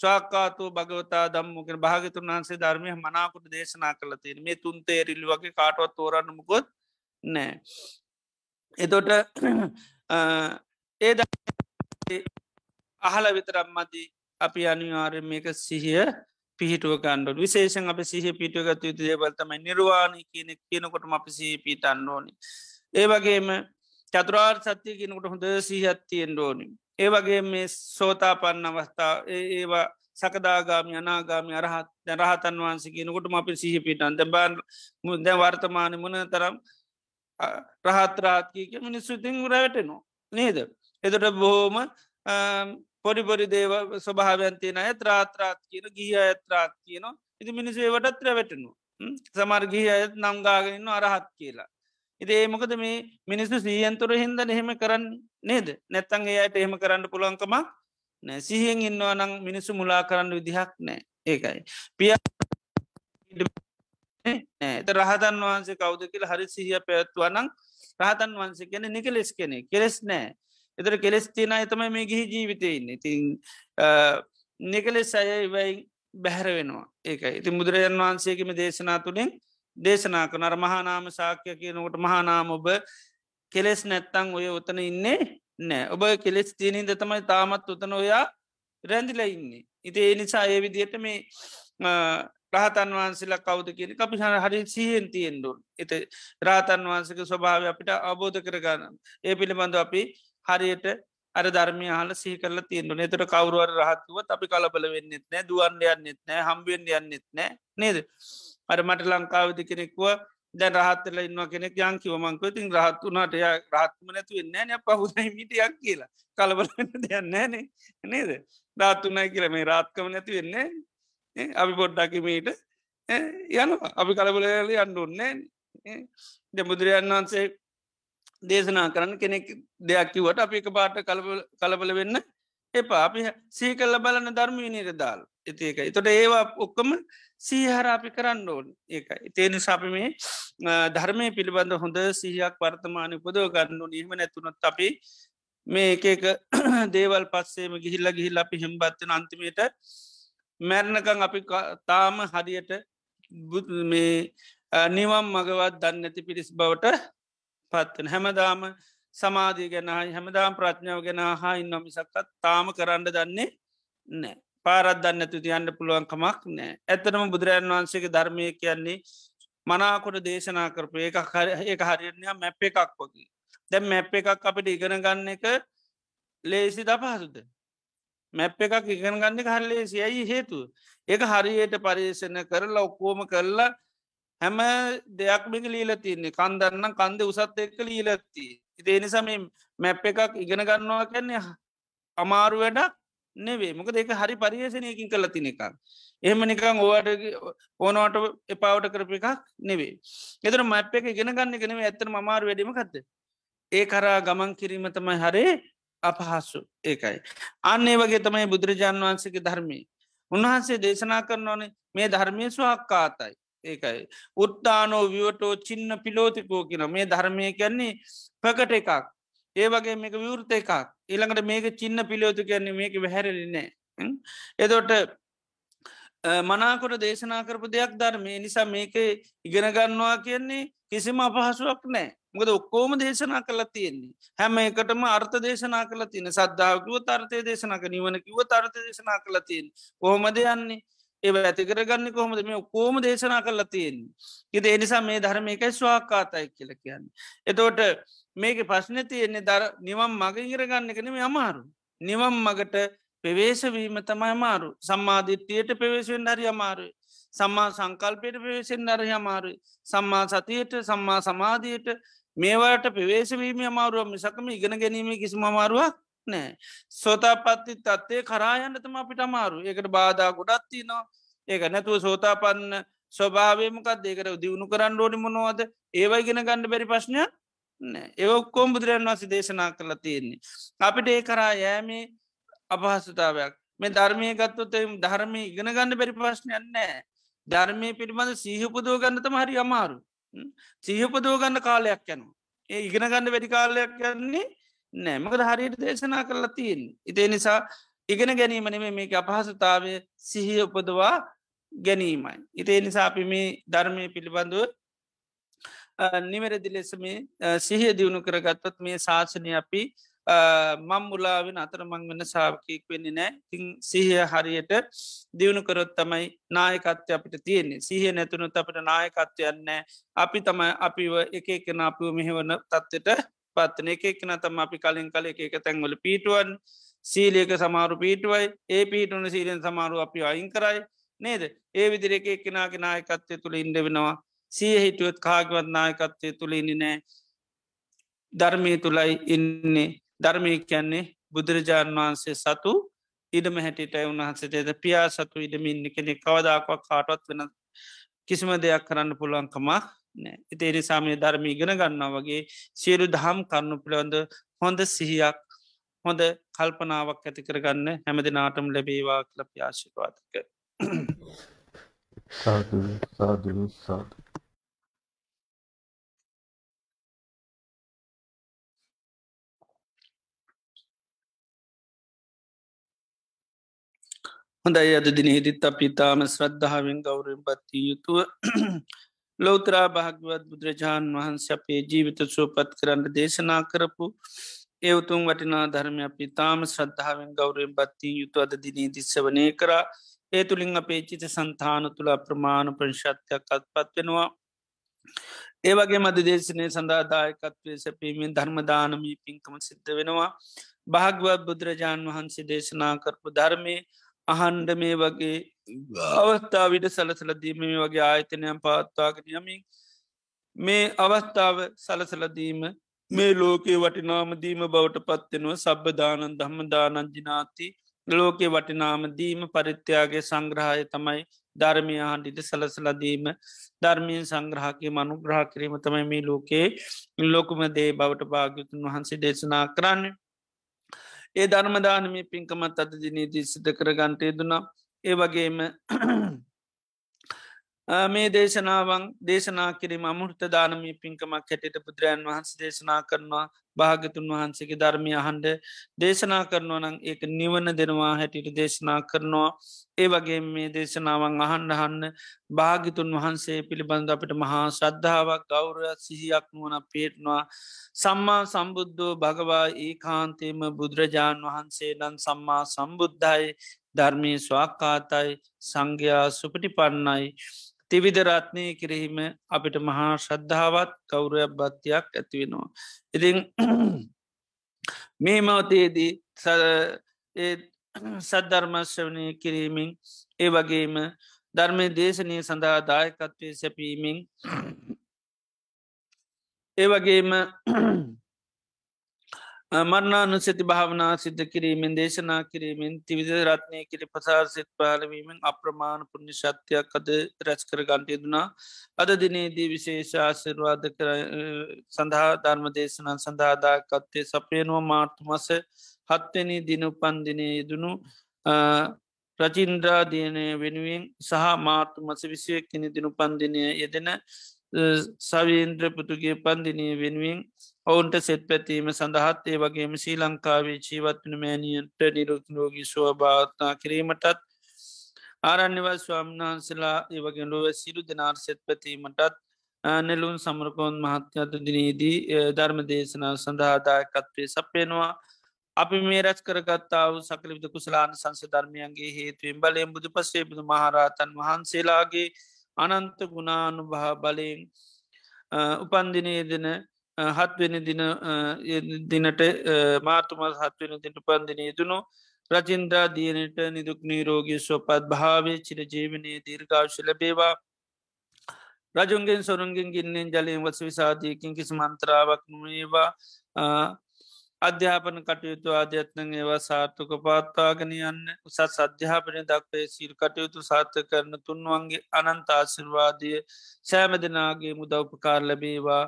ස්වාකාතු භගවතා දම්මකෙන භාගතුන් වහන්සේ ධර්මය මනාකුට දේශනා කලතින් මේ තුන්තේ රිල්ලි වගේ කාටවත් තෝරන්නමකොත් නෑ එතොට (clears throat) ඒ අහල විතරම් මති අපි අනිවාර්ය මේක සිහිය පිහිටුව ගණ්ඩුව විශේෂන් අප සිහ පිටුවගත යුතු දේවල්තමයි නිර්වාණය කියන කියනකොටම අපි සහ පිටන්න ඕනි. ඒ වගේම චතුරාර් සත්‍යය කියනකොට හොඳ සීහත්තියෙන් ඕනි. ඒ වගේ මේ සෝතාපන්න අවස්ථා ඒවා සකදාගාමි අනාගාමි අරහත් රහතන් වහන්සේ කියනකොටම අපි සිහි පිටන් දැබාන් මුද වර්තමාන මන තරම් රහත් රාත්කීක මිනිස්සුතිං රැවටනවා නේද. එතට බොහෝම පොඩිපොරි දේව ස්වභාවන්තියන අය ත්‍රාත්‍රාත් කියන ගිහ අයත්‍රාත් කියනවා ඉති මිනිසේවටත් ත්‍රැවැටනු සමර්ගිහ අයත් නංගාගෙනන්න අරහත් කියලා. ඉදේ මොකද මේ මිනිස්සු සීයන්තුර හින්ද එහෙම කරන්න නේද නැත්තන් ඒයට එහෙම කරන්න පුළුවන්කම නෑ සිහියෙන් ඉන්නවා නං මිනිස්සු මුලා කරන්න විදිහක් නෑ ඒකයි. පිය ඇත රහතන් වහන්සේ කෞද කියල හරි සිහිය පැත්වනං රහතන් වහන්සේ කෙන නිකලෙස් කෙනෙ කෙස් නෑ එතර කෙලෙස් තියෙන ඇතම මේ ගිහි ජීවිතයන්න ඉතින් නිකලෙස් අයවයි බැහැර වෙනවා ඒක ඉති බුදුරජන් වහන්සේකම දේශනා තුළින් දේශනා කනර මහානාම සාක්‍ය කියනකොට මහානාම ඔබ කෙලෙස් නැත්තං ඔය ඔතන ඉන්නේ නෑ ඔබ කෙලෙස් තියනින්ද තමයි තාමත් උතන ඔයා රැඳිල ඉන්නේ ඉති ඒ නිසා ඒ විදියට මේ රහතන් වහන්සේලා කවද කියන අපිහන හරි සහයෙන් තියෙන්ඩුන් එත රාතන් වහන්සක ස්වභාව අපිට අබෝධ කරගන්න ඒ පිළිබඳ අපි හරියට අර ධර්මය හල සිහිකරල තියෙන්ු නතර කවරුවර රහත්තුවත් අපි කලබල වෙන්නෙත් නෑ දුවන්ඩ යන්නෙත් නෑ හම්බෙන්ඩ යන්නෙත් නෑ නේද අර මට ලංකාවති කෙනෙක්ව දැ රහත්තල ඉන්න කෙනෙක් යන් කිවමංකව තින් රහත් වුණට ය රහත්ම නැතු වෙන්න න පහුදමිටයක් කියලා කලබල දෙන්න නෑනේ නේද රාත්තුනයි කියල මේ රාත්කම නැති වෙන්නේ අපි පොඩ්ඩකිමීට යන අපි කලබලල යන්න ඔන්නේ දෙ බුදුරයන් වහන්සේ දේශනා කරන්න කෙනෙක් දෙයක් කිවට අපි එක පාට කලබල වෙන්න එපා අපි සී කල්ල බලන්න ධර්ම විනිර දාල් එති එකයි තොට ඒවා ඔක්කම සීහරාපි කරන්න ඕන් ඒකයි ඉතිේ නිසාපි මේ ධර්මය පිළිබඳ හොඳ සීහයක් වර්තමානය උපදව ගන්න නීම නැතුනොත් අපි මේ එකක (clears throat) දේවල් පස්සේම ගිහිල්ල ගිහිල් අපි හිම්බත්වන අන්තිමයට මැරණකං අපි තාම හරියට මේ නිවම් මගවත් දන්න ඇති පිරිස් බවට පත්වෙන හැමදාම සමාධය ගැන හැමදාම ප්‍රඥාව ගැෙන හා ඉන්නවා මිසක්කත් තාම කරන්න දන්නේ නෑ පාරත් දන්න තුතියන්න පුළුවන්කමක් නෑ ඇතනම බුදුරජාණන් වහන්සේගේ ධර්මය කියන්නේ මනාකොට දේශනා කරපු ඒ ඒක හරිරණයා මැප් එකක් වගේ දැම් මැප් එකක් අපිට ඉගෙන ගන්න එක ලේසි ද පහසුද මැප් එකක් ඉගෙන ගන්න හරලේසි ඇයි හේතු ඒක හරියට පර්යේෂණ කරලා ඔක්කෝම කරලා හැම දෙයක්මික ලීලා තියන්නේ කන්දන්න කන්ද උසත් එක්ක ලීලත්තිී ඉතිේ නිසම මැප් එකක් ඉගෙන ගන්නවා කියන්නේ අමාරු වැඩක් නෙවේ මොක දෙක හරි පරියේෂණයකින් කල තින එකක් එහෙම නිකං ඕට ඕනවට එපාවට කරප එකක් නෙවේ එතර මැප් එක ඉගෙන ගන්න කෙනව ඇතර මාර වැඩීම කත්ද ඒ කරා ගමන් කිරීම තමයි හරේ අපහස්සු ඒකයි අන්නේ වගේ තමයි බුදුරජාණන් වහන්සේගේ ධර්මී උන්වහන්සේ දේශනා කරන ඕනේ මේ ධර්මය ස්වාක්කාතයි ඒකයි උත්තානෝ විවටෝ චින්න පිලෝතිකෝ කියන මේ ධර්මය කියන්නේ ප්‍රකට එකක් ඒ වගේ මේක විවෘත එකක් ඊළඟට මේක චින්න පිලෝතු කියන්නේ මේක වැහැරලිනෑ එදොට මනාකොට දේශනා කරපු දෙයක් ධර්මය නිසා මේක ඉගෙනගන්නවා කියන්නේ කිසිම අපහසුවක් නෑ මොකද ඔක්කෝම දේශනා කළ තියෙන්නේ හැම එකටම අර්ථ දේශනා කළ තියෙන සද්ධාවකිව තර්ථය දේශනා නිවනකිව තර්ථ දේශනා කළ තියෙන කොහොමද යන්නේ ඒ ඇති කරගන්න කොහොමද මේ කෝම දේශනා කරලා තියෙන් ඉද එනිසා මේ ධර්ම එකයි ස්වාකාතයි කියල කියන්න. එතෝට මේක ප්‍රශ්න තියෙන්නේ දර නිවම් මග ඉගරගන්න කනම අමාරු. නිවම් මගට පෙවේශවීම තමයි අමාරු සම්මාධිත්්‍යයට පෙවේශෙන් හරි අමාරුයි. සම්මා සංකල්පයට පෙවේශෙන් අරහි අමාරුයි. සම්මා සතියට සම්මා සමාධයට මේවට පෙවේශවීම අමාරුව මිසකම ඉගෙන ගැනීම කිසි අමාරුවක් නෑ. සෝතාපත්ති තත්ත්වය කරායන්නතම අපිට අමාරු ඒකට බාධා ගොඩත්ති නවා ඒක නැතුව සෝතාපන්න ස්වභාවයමකත් ඒකට දියුණු කරන්න ඕඩි මොනවාද ඒවයිගෙන ගණඩ බැරි ප්‍රශ්නයක් ඒවක්කෝම් බුදුරන් වන්සි දේශනා කරල තියෙන්නේ. අපිට ඒ කරා යෑමේ අපහසුතාවයක් මේ ධර්මය ගත්තොතම ධර්මය ඉගෙන ගන්න බැරි ප්‍රශ්නයන්න ධර්මය පිළිබඳ සීහපුදෝ ගන්නතම හරි අමාරු සීහපදෝ ගන්න කාලයක් යනවා ඒ ඉගෙන ගන්න වැඩි කාලයක් යන්නේ නෑමකද හරියට දේශනා කරලා තියෙන් ඉතිේ නිසා ඉගෙන ගැනීමන මේක අපහසුතාවය සිහිය උපදවා ගැනීමයි. ඉතිේ නිසා අපි මේ ධර්මය පිළිබඳුව නිවැරදි ලෙස මේ සිහිය දියුණු කරගත්තොත් මේ ශාසනය අපි මංමුලාවෙන් අතරමං වන්න සාාවකයෙක් වෙන්නේ නෑ තිං සිහිය හරියට දියුණු කරොත් තමයි නායකත්වය අපිට තියෙන්නේ සිහිය නැතුනුත් අපට නායකත්වයන්නෑ අපි තමයි අපිව එක එක නාපුව මෙහෙවන තත්වට පත්න එක එක්න තම අපි කලින් කල එක තැන්වල පිටුවන් සීලියක සමාරු පිටුවයි ඒ පිටුන සීලෙන් සමාරු අපි අයින් කරයි නේද ඒ විදිර එක එක්කෙනගේ නායකත්වය තුළ ඉන්ඩ වෙනවා සිය හිටුවත් කාගවත් නායකත්වය තුළ ඉනි නෑ ධර්මය තුළයි ඉන්නේ ධර්මය කියන්නේ බුදුරජාණන් වහන්සේ සතු ඉඩම හැටිටයි උන්හන්සේට පියා සතු ඉඩමින්න කෙනෙ කවදාක්වක් කාටවත් වෙන කිසිම දෙයක් කරන්න පුළුවන්කමක් තේරෙසාමය ධර්මී ඉගෙන ගන්නා වගේ සියලු දහම් කරනු පිළොඳ හොඳ සිහියක් හොඳ කල්පනාවක් ඇති කරගන්න හැම දෙනාටම ලැබේවා කල ප්‍යාශිවාදක සාධ සාධ හොඳයි අද දිනෙහිදිත් අපිතාම ශ්‍රද්ධාවෙන් ගෞරෙන් පත්තිය යුතුව ලෝතරා භාගවත් බුදුරජාණන් වහන්සේ අපේ ජීවිත සුවපත් කරන්න දේශනා කරපු ඒ උතුම් වටිනා ධර්මය අපි තාම ශ්‍රද්ධාවෙන් ගෞරයෙන් බත්තිී යුතු අද දිනී දිස්සවනය කරා ඒ තුළින් අපේ චිත සන්තාන තුළ අප්‍රමාණ ප්‍රංශත්යක් අත්පත් වෙනවා ඒවගේ මද දේශනය සඳාදායකත්වය සැපීමෙන් ධර්මදානමී පින්කම සිද්ධ වෙනවා භාගවත් බුදුරජාණන් වහන්සේ දේශනා කරපු ධර්මය අහන්ඩ මේ වගේ අවස්ථාව විට සලසලදීම මේ වගේ ආයතනයන් පාත්තාගෙන යමින් මේ අවස්ථාව සලසලදීම මේ ලෝකයේ වටිනාමදීම බවට පත්වෙනුව සබ්බධානන් ධම්මදානන් ජිනාති ලෝකයේ වටිනාමදීම පරිත්‍යයාගේ සංග්‍රහය තමයි ධර්මය හඬිට සලසලදීම ධර්මයෙන් සංග්‍රහකය මනු ග්‍රහ කිරීම තමයි මේ ලෝකයේ ලොකුම දේ බවට භාග්‍යතුන් වහන්සේ දේශනා කරන්න. ඒ ධර්මදානමි පින්කමත් අද දිනීදී සිත කරගන්ටය දුනා ඒ වගේම (clears throat) මේ දේශනාවන් දේශනා කිරීම අමුෘත දානමී පින්කමක් හැටට බුදුරයන් වහන්ස දේශනා කරනවා භාගතුන් වහන්සේගේ ධර්මය අහන්ඩ දේශනා කරනවා නම් ඒක නිවන දෙනවා හැටිට දේශනා කරනවා ඒ වගේ මේ දේශනාවන් අහන්ඩ හන්න භාගිතුන් වහන්සේ පිළිබඳ අපට මහා ශ්‍රද්ධාවක් ගෞරයක් සිහියක් නුවන පේටනවා සම්මා සම්බුද්ධෝ භගවා ඒ කාන්තේම බුදුරජාණන් වහන්සේ දන් සම්මා සම්බුද්ධයි ධර්මය ස්වාකාතයි සංඝයා සුපටි පන්නයි. තිවිදරත්නය කිරෙහිම අපිට මහා ශ්‍රද්ධාවත් කවුරයක් බත්තියක් ඇතිවෙනවා. ඉතිං (clears throat) මේ මවතයේදී සද්ධර්මශ්‍රවනය කිරීමෙන් ඒ වගේම ධර්මය දේශනය සඳහා දායකත්වය සැපීමෙන් ඒ වගේම මරණානුසති භාවනා සිද්ධ කිරීමෙන් දේශනා කිරීමෙන් තිවිද රත්නය කිරි පසාර සිත් පාලවීමෙන් අප්‍රමාණ පුුණි ශත්‍යයක් අද රැස් කර ගන්ටයදුනා අද දිනේදී විශේෂාසිර්වාද කර සඳහා ධර්ම දේශනා සඳහාදාකත්තේ සපයනුව මාර්තුමස හත්වනි දිනුපන්දිනය යදනු රචින්ද්‍රාදියනය වෙනුවෙන් සහ මාර්තුමස විසියක්කිනි දිනුපන්දිනය යෙදෙන සවීන්ද්‍රපුතුගේ පන්දිනය වෙනුවෙන් ඔවුන්ට සෙත් පැතීම සඳහත් ඒ වගේම ශ්‍රී ලංකාවේ ජීවත්වන මෑනියන්ට නිරුත්නෝගී ස්වභාවත්නා කිරීමටත් ආරණ්‍යවල් ස්වාමනාන්සලා ඒවගෙනුව සිරු දෙනාර් සෙත් පැතීමටත් නෙලුන් සමරකෝන් මහත්‍යත දිනීදී ධර්ම දේශනාව සඳහාදායකත්වය සපයෙනවා අපි මේ රැස් කරගත්තාව සකලිවිද කුසලාන සංස ධර්මයන්ගේ හේතුවෙන් බලයෙන් බුදු පස්සේ බුදු මහරහතන් වහන්සේලාගේ අනන්ත ගුණානුභා බලයෙන් උපන්දිනයේ දෙන හත්වෙන දින දිනට මාතුමස් හත්වෙන දිට උපන්දිනය තුනු රජින්ද්‍රා දියනට නිදුක් නීරෝගී ස්වපත් භාවය චිර ජීවනය දීර්ඝාවශ ලබේවා රජුන්ගෙන් සොරුන්ගෙන් ගින්නෙන් ජලයෙන් වස විසාධයකින් කිසි මන්ත්‍රාවක් නොඒවා අධ්‍යාපන කටයුතු අධ්‍යත්නං ඒවා සාර්ථක පාත්තාගෙන යන්න උසත් අධ්‍යාපනය දක්වේ සීල් කටයුතු සාර්ථ කරන තුන්වන්ගේ අනන්තාශිර්වාදය සෑම දෙනාගේ මුදව්පකාර ලැබේවා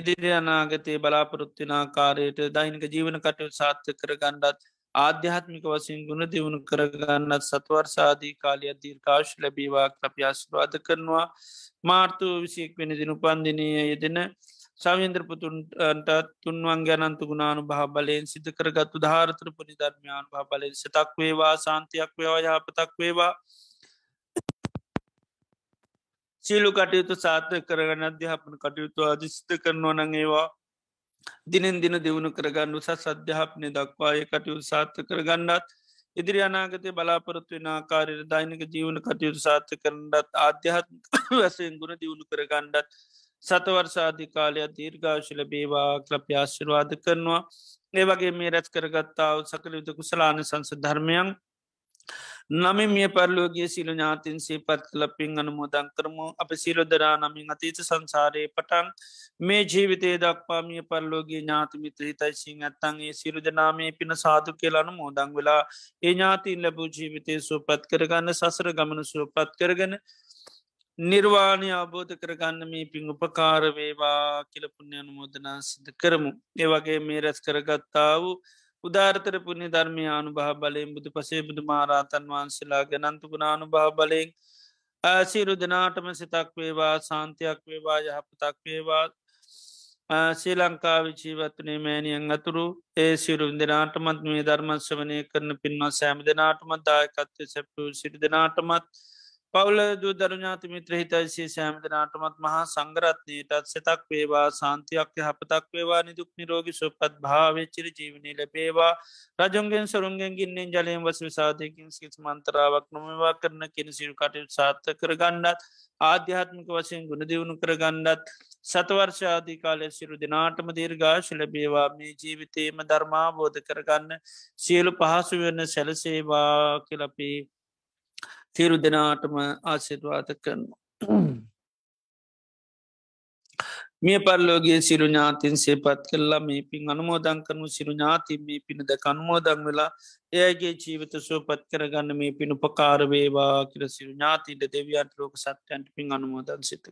ඉදිරි අනාගතයේ බලාපොරොත්තිනා කාරයට දෛනික ජීවන කටයුතු සාර්ථ කර ගණ්ඩත් ආධ්‍යාත්මික වසින් ගුණ දියුණු කරගන්නත් සතුවර් සාධී කාලිය දීර්කාශ් ලැබීවා ක්‍රපියාශවාද කරනවා මාර්තු විසියෙක් වෙන දිනුපන්දිනය යෙදෙන සාමේන්ද්‍රපතුන්ට තුන්වන් ගැනන්තු ගුණානු භාබලයෙන් සිත කරගත්තු ධාරතර පුනි ධර්මයාන් භාබලෙන් සතක් වේවා සාන්තියක් වේවා යහපතක් වේවා සියලු කටයුතු සාර්ථ කරගන්න අධ්‍යාපන කටයුතු අධිස්ත කරනවා නඟේවා දිනෙන් දින දෙවුණු කරගන්නු සස් අධ්‍යාපනය දක්වාය කටයුතු සාර්ථ කරගන්නත් ඉදිරි අනාගතය බලාපොරත්තු වෙන ආකාරයට දෛනික ජීවන කටයුතු සාර්ථ කරන්නත් ආධ්‍යාත්ම වසයෙන් ගුණ දියුණු කරගණ්ඩත් සතවර්සාධිකාලයක් දීර්ඝාශිල බේවා ක්‍රප්‍යාශිරවාද කරනවා ඒ වගේ මේ රැත් කරගත්තාව සකළ යුතු කුසලාන සංස ධර්මයන් නමින් මිය පරලෝගේ සීලු ඥාතින් සේපත් ලපින් අනුමෝදන් කරමු අප සීලොදරා නමින් අතීත සංසාරයේ පටන් මේ ජීවිතේ දක්වා මිය පරලෝගේ ඥාතිමිත හිතයිසිං ඇත්තන් ඒ සිරු ජනාමේ පින සාදු කියලානු මෝදං වෙලා ඒ ඥාතින් ලැබූ ජීවිතය සුවපත් කරගන්න සසර ගමන සුවපත් කරගෙන නිර්වාණය අබෝධ කරගන්න මේ පින් උපකාරවේවා කියලපුුණ්‍ය අනුමෝදනා සිද කරමු. ඒවගේ මේ රැස් කරගත්තා වූ උදාර්තර පුුණි ධර්මය අනුභහ බලයෙන් බුදු පසේ බුදු මාරාතන් වහන්සේලා ගැනන්තු ගුණානු භා බලයෙන් ඇසිරු දෙනාටම සිතක් වේවා සාන්තියක් වේවා යහපතක් වේවා ශ්‍රී ලංකා විචීවත්වනේ මෑණියන් අතුරු ඒ සිරුම් දෙනාටමත් මේ ධර්මස්වනය කරන පින්වා සෑම දෙනාටමත් දායකත්වය සැප්ටු සිරි දෙනාටමත් පවුල දූ දරුඥාති මිත්‍ර හිතයිසේ සෑමදනාටමත් මහා සංගරත්නයටත් සෙතක් වේවා සාන්තියක් හපතක් වේවා නිදුක් නිරෝගි සුපත් භාවච්චිර ජීවනී ලැබේවා රජුන්ගෙන් සුරුන්ගෙන් ගින්නෙන් ජලයෙන් වස විසාධයකින් සිත් මන්තරාවක් නොමවා කරන කෙනසිරු කටයුතු සාර්ථ කරගන්නත් ආධ්‍යාත්මික වශයෙන් ගුණ දියුණු කරගන්නත් සතවර්ෂාධී කාලය සිරු දෙනාටම දීර්ඝාශ ලැබේවා මේ ජීවිතේම ධර්මාබෝධ කරගන්න සියලු පහසු වන්න සැලසේවා කලපී සිරු දෙනාටම ආසිර්වාත කරනවා. මිය පරලෝගේ සිරු ඥාතින් සේපත් කරලා මේ පින් අනුමෝදං කරනු සිරු ඥාතින් මේ පිණද කනුමෝදං වෙලා ඒගේ ජීවිත සුවපත් කරගන්න මේ පිණු පකාරවේවා කියර සිරු ඥාතින්ට දෙවියන්ට ලෝක සත්‍යන්ට පින් අනුමෝදන් සිත.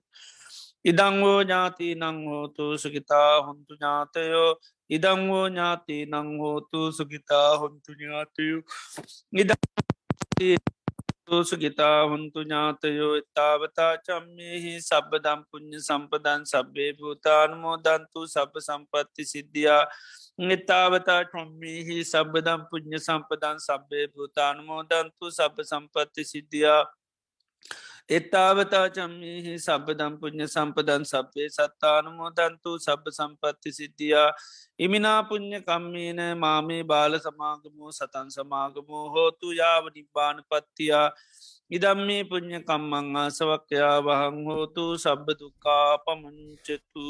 ඉදංවෝ ඥාති නංහෝතු සුගිතා හොන්තු ඥාතයෝ ඉදංවෝ ඥාති නංහෝතු සුගිතා හොන්තු ඥාතයු ඉද සෝසු ගිතා හුන්තු ඥාතයෝ ඉතාවතා චම්මෙහි සබ දම්පුුණ්්‍ය සම්පදන් සබ්බේ භූතානමෝ දන්තු සබ සම්පත්ති සිද්ධියා නිතාවතා චොම්මිහි සබ දම්පුුණ්්‍ය සම්පදන් සබ්බේ භූතානමෝ දන්තු සබ සම්පත්ති සිද්ධියා එත්තාවතාචම්මහි සබ දම්පුඥ සම්පදන් සබ්වේ සත්තානමෝ දන්තු සබ සම්පත්ති සිද්ධියා ඉමිනාපුං්ඥ කම්මීන මාමේ බාල සමාගමෝ සතන් සමාගමෝ හෝතු යාව නිබ්බාන පත්තියා ඉදම්මේ පුං්ඥ කම්මං ආසවක්්‍යයා වහං හෝතු සබ්බ දුකා පමංචතු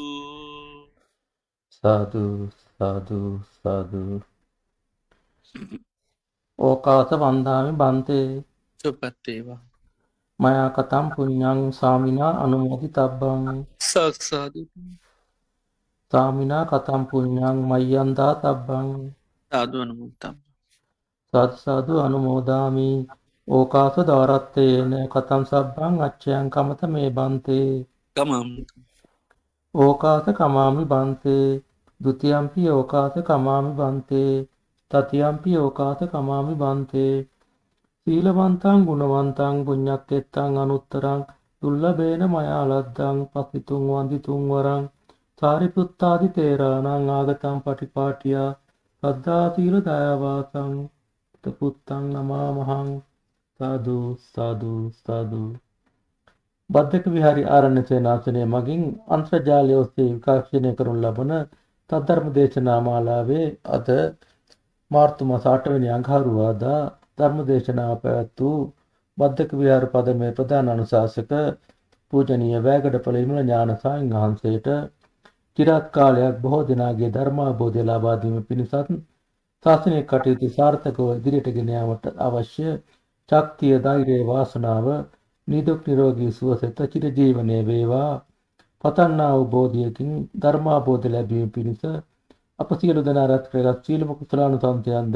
සාධූ සාධූ සාධූ ඕකාස වන්දාමි බන්තේ සුපත්තේවා මයා කතම් පුඤ්ඤං සාමිනා අනුමෝදිතබ්බං සක්සාදු සාමිනා කතම් පුඤ්ඤං මය්යන් දාතබ්බං සාදු අනුමෝදිතම් සත් සාදු අනුමෝදාමි ඕකාස දාරත්තේන කතම් සබ්බං අච්චයන් කමත මේ බන්තේ ගමම් ඕකාස කමාමි බන්තේ ဒ ුතියම්පි ඕකාස කමාමි බන්තේ තතියම්පි ඕකාස කමාමි බන්තේ සීලවන්තං ගුණවන්තං පුඤ්ඤක්කෙත්තං අනුත්තරං දුල්ලබේන මයාලද්දං පසිතුං වන්දිතුං වරං සාරිපුත්තාදි තේරාණං ආගතං පටිපාටියා සද්ධාතිර දයාවාසං පුත්තං නමාමහං සාදු සාදු සාදු බද්ධක විහාරි ආරණ්‍ය සේනාසනය මගින් අන්තර්ජාලය ඔස්සේ විකාශනය කරනු ලබන තත්ධර්ම දේශනා මාලාවේ අද මාර්තු මස 8 වෙනි අඟහරුවාදා ධර්මදේශනා පැවැත් වූ බද්ධක විහාර පදමේ ප්‍රධාන අනුශාසක පූජනීය වැගඩපළ ඉමුල ඥාන සාමින් වහන්සේට চিරාත් කාලයක් බොහෝ දිනාගේ ධර්මාභෝධය ලබා දීම පිණිසත් ශාසනික කටයුතු සාර්ථකව ඉදිරියට ගෙන යාමට අවශ්‍ය ශක්තිය, ධෛර්යය, වාසනාව, නිදුක් නිරෝගී සුව සෙත චිරජීවනයේ වේවා. පතන්නා වූ බෝධියකින් ධර්මාභෝධ ලැබීම පිණිස අප සියලු දෙනා රැස් කරගත් සීල කුසලානුසන්තයන්ද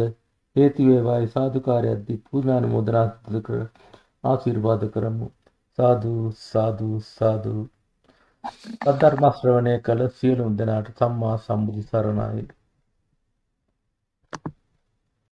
හේතු වේවායි සාදුකාරයද්දි පූජානුමෝදනා සිදු කර ආශිර්වාද කරමු සාදු සාදු සාදු සද්ධර්ම ශ්‍රවණය කළ සියලුම දෙනාට සම්මා සම්බුදු සරණයි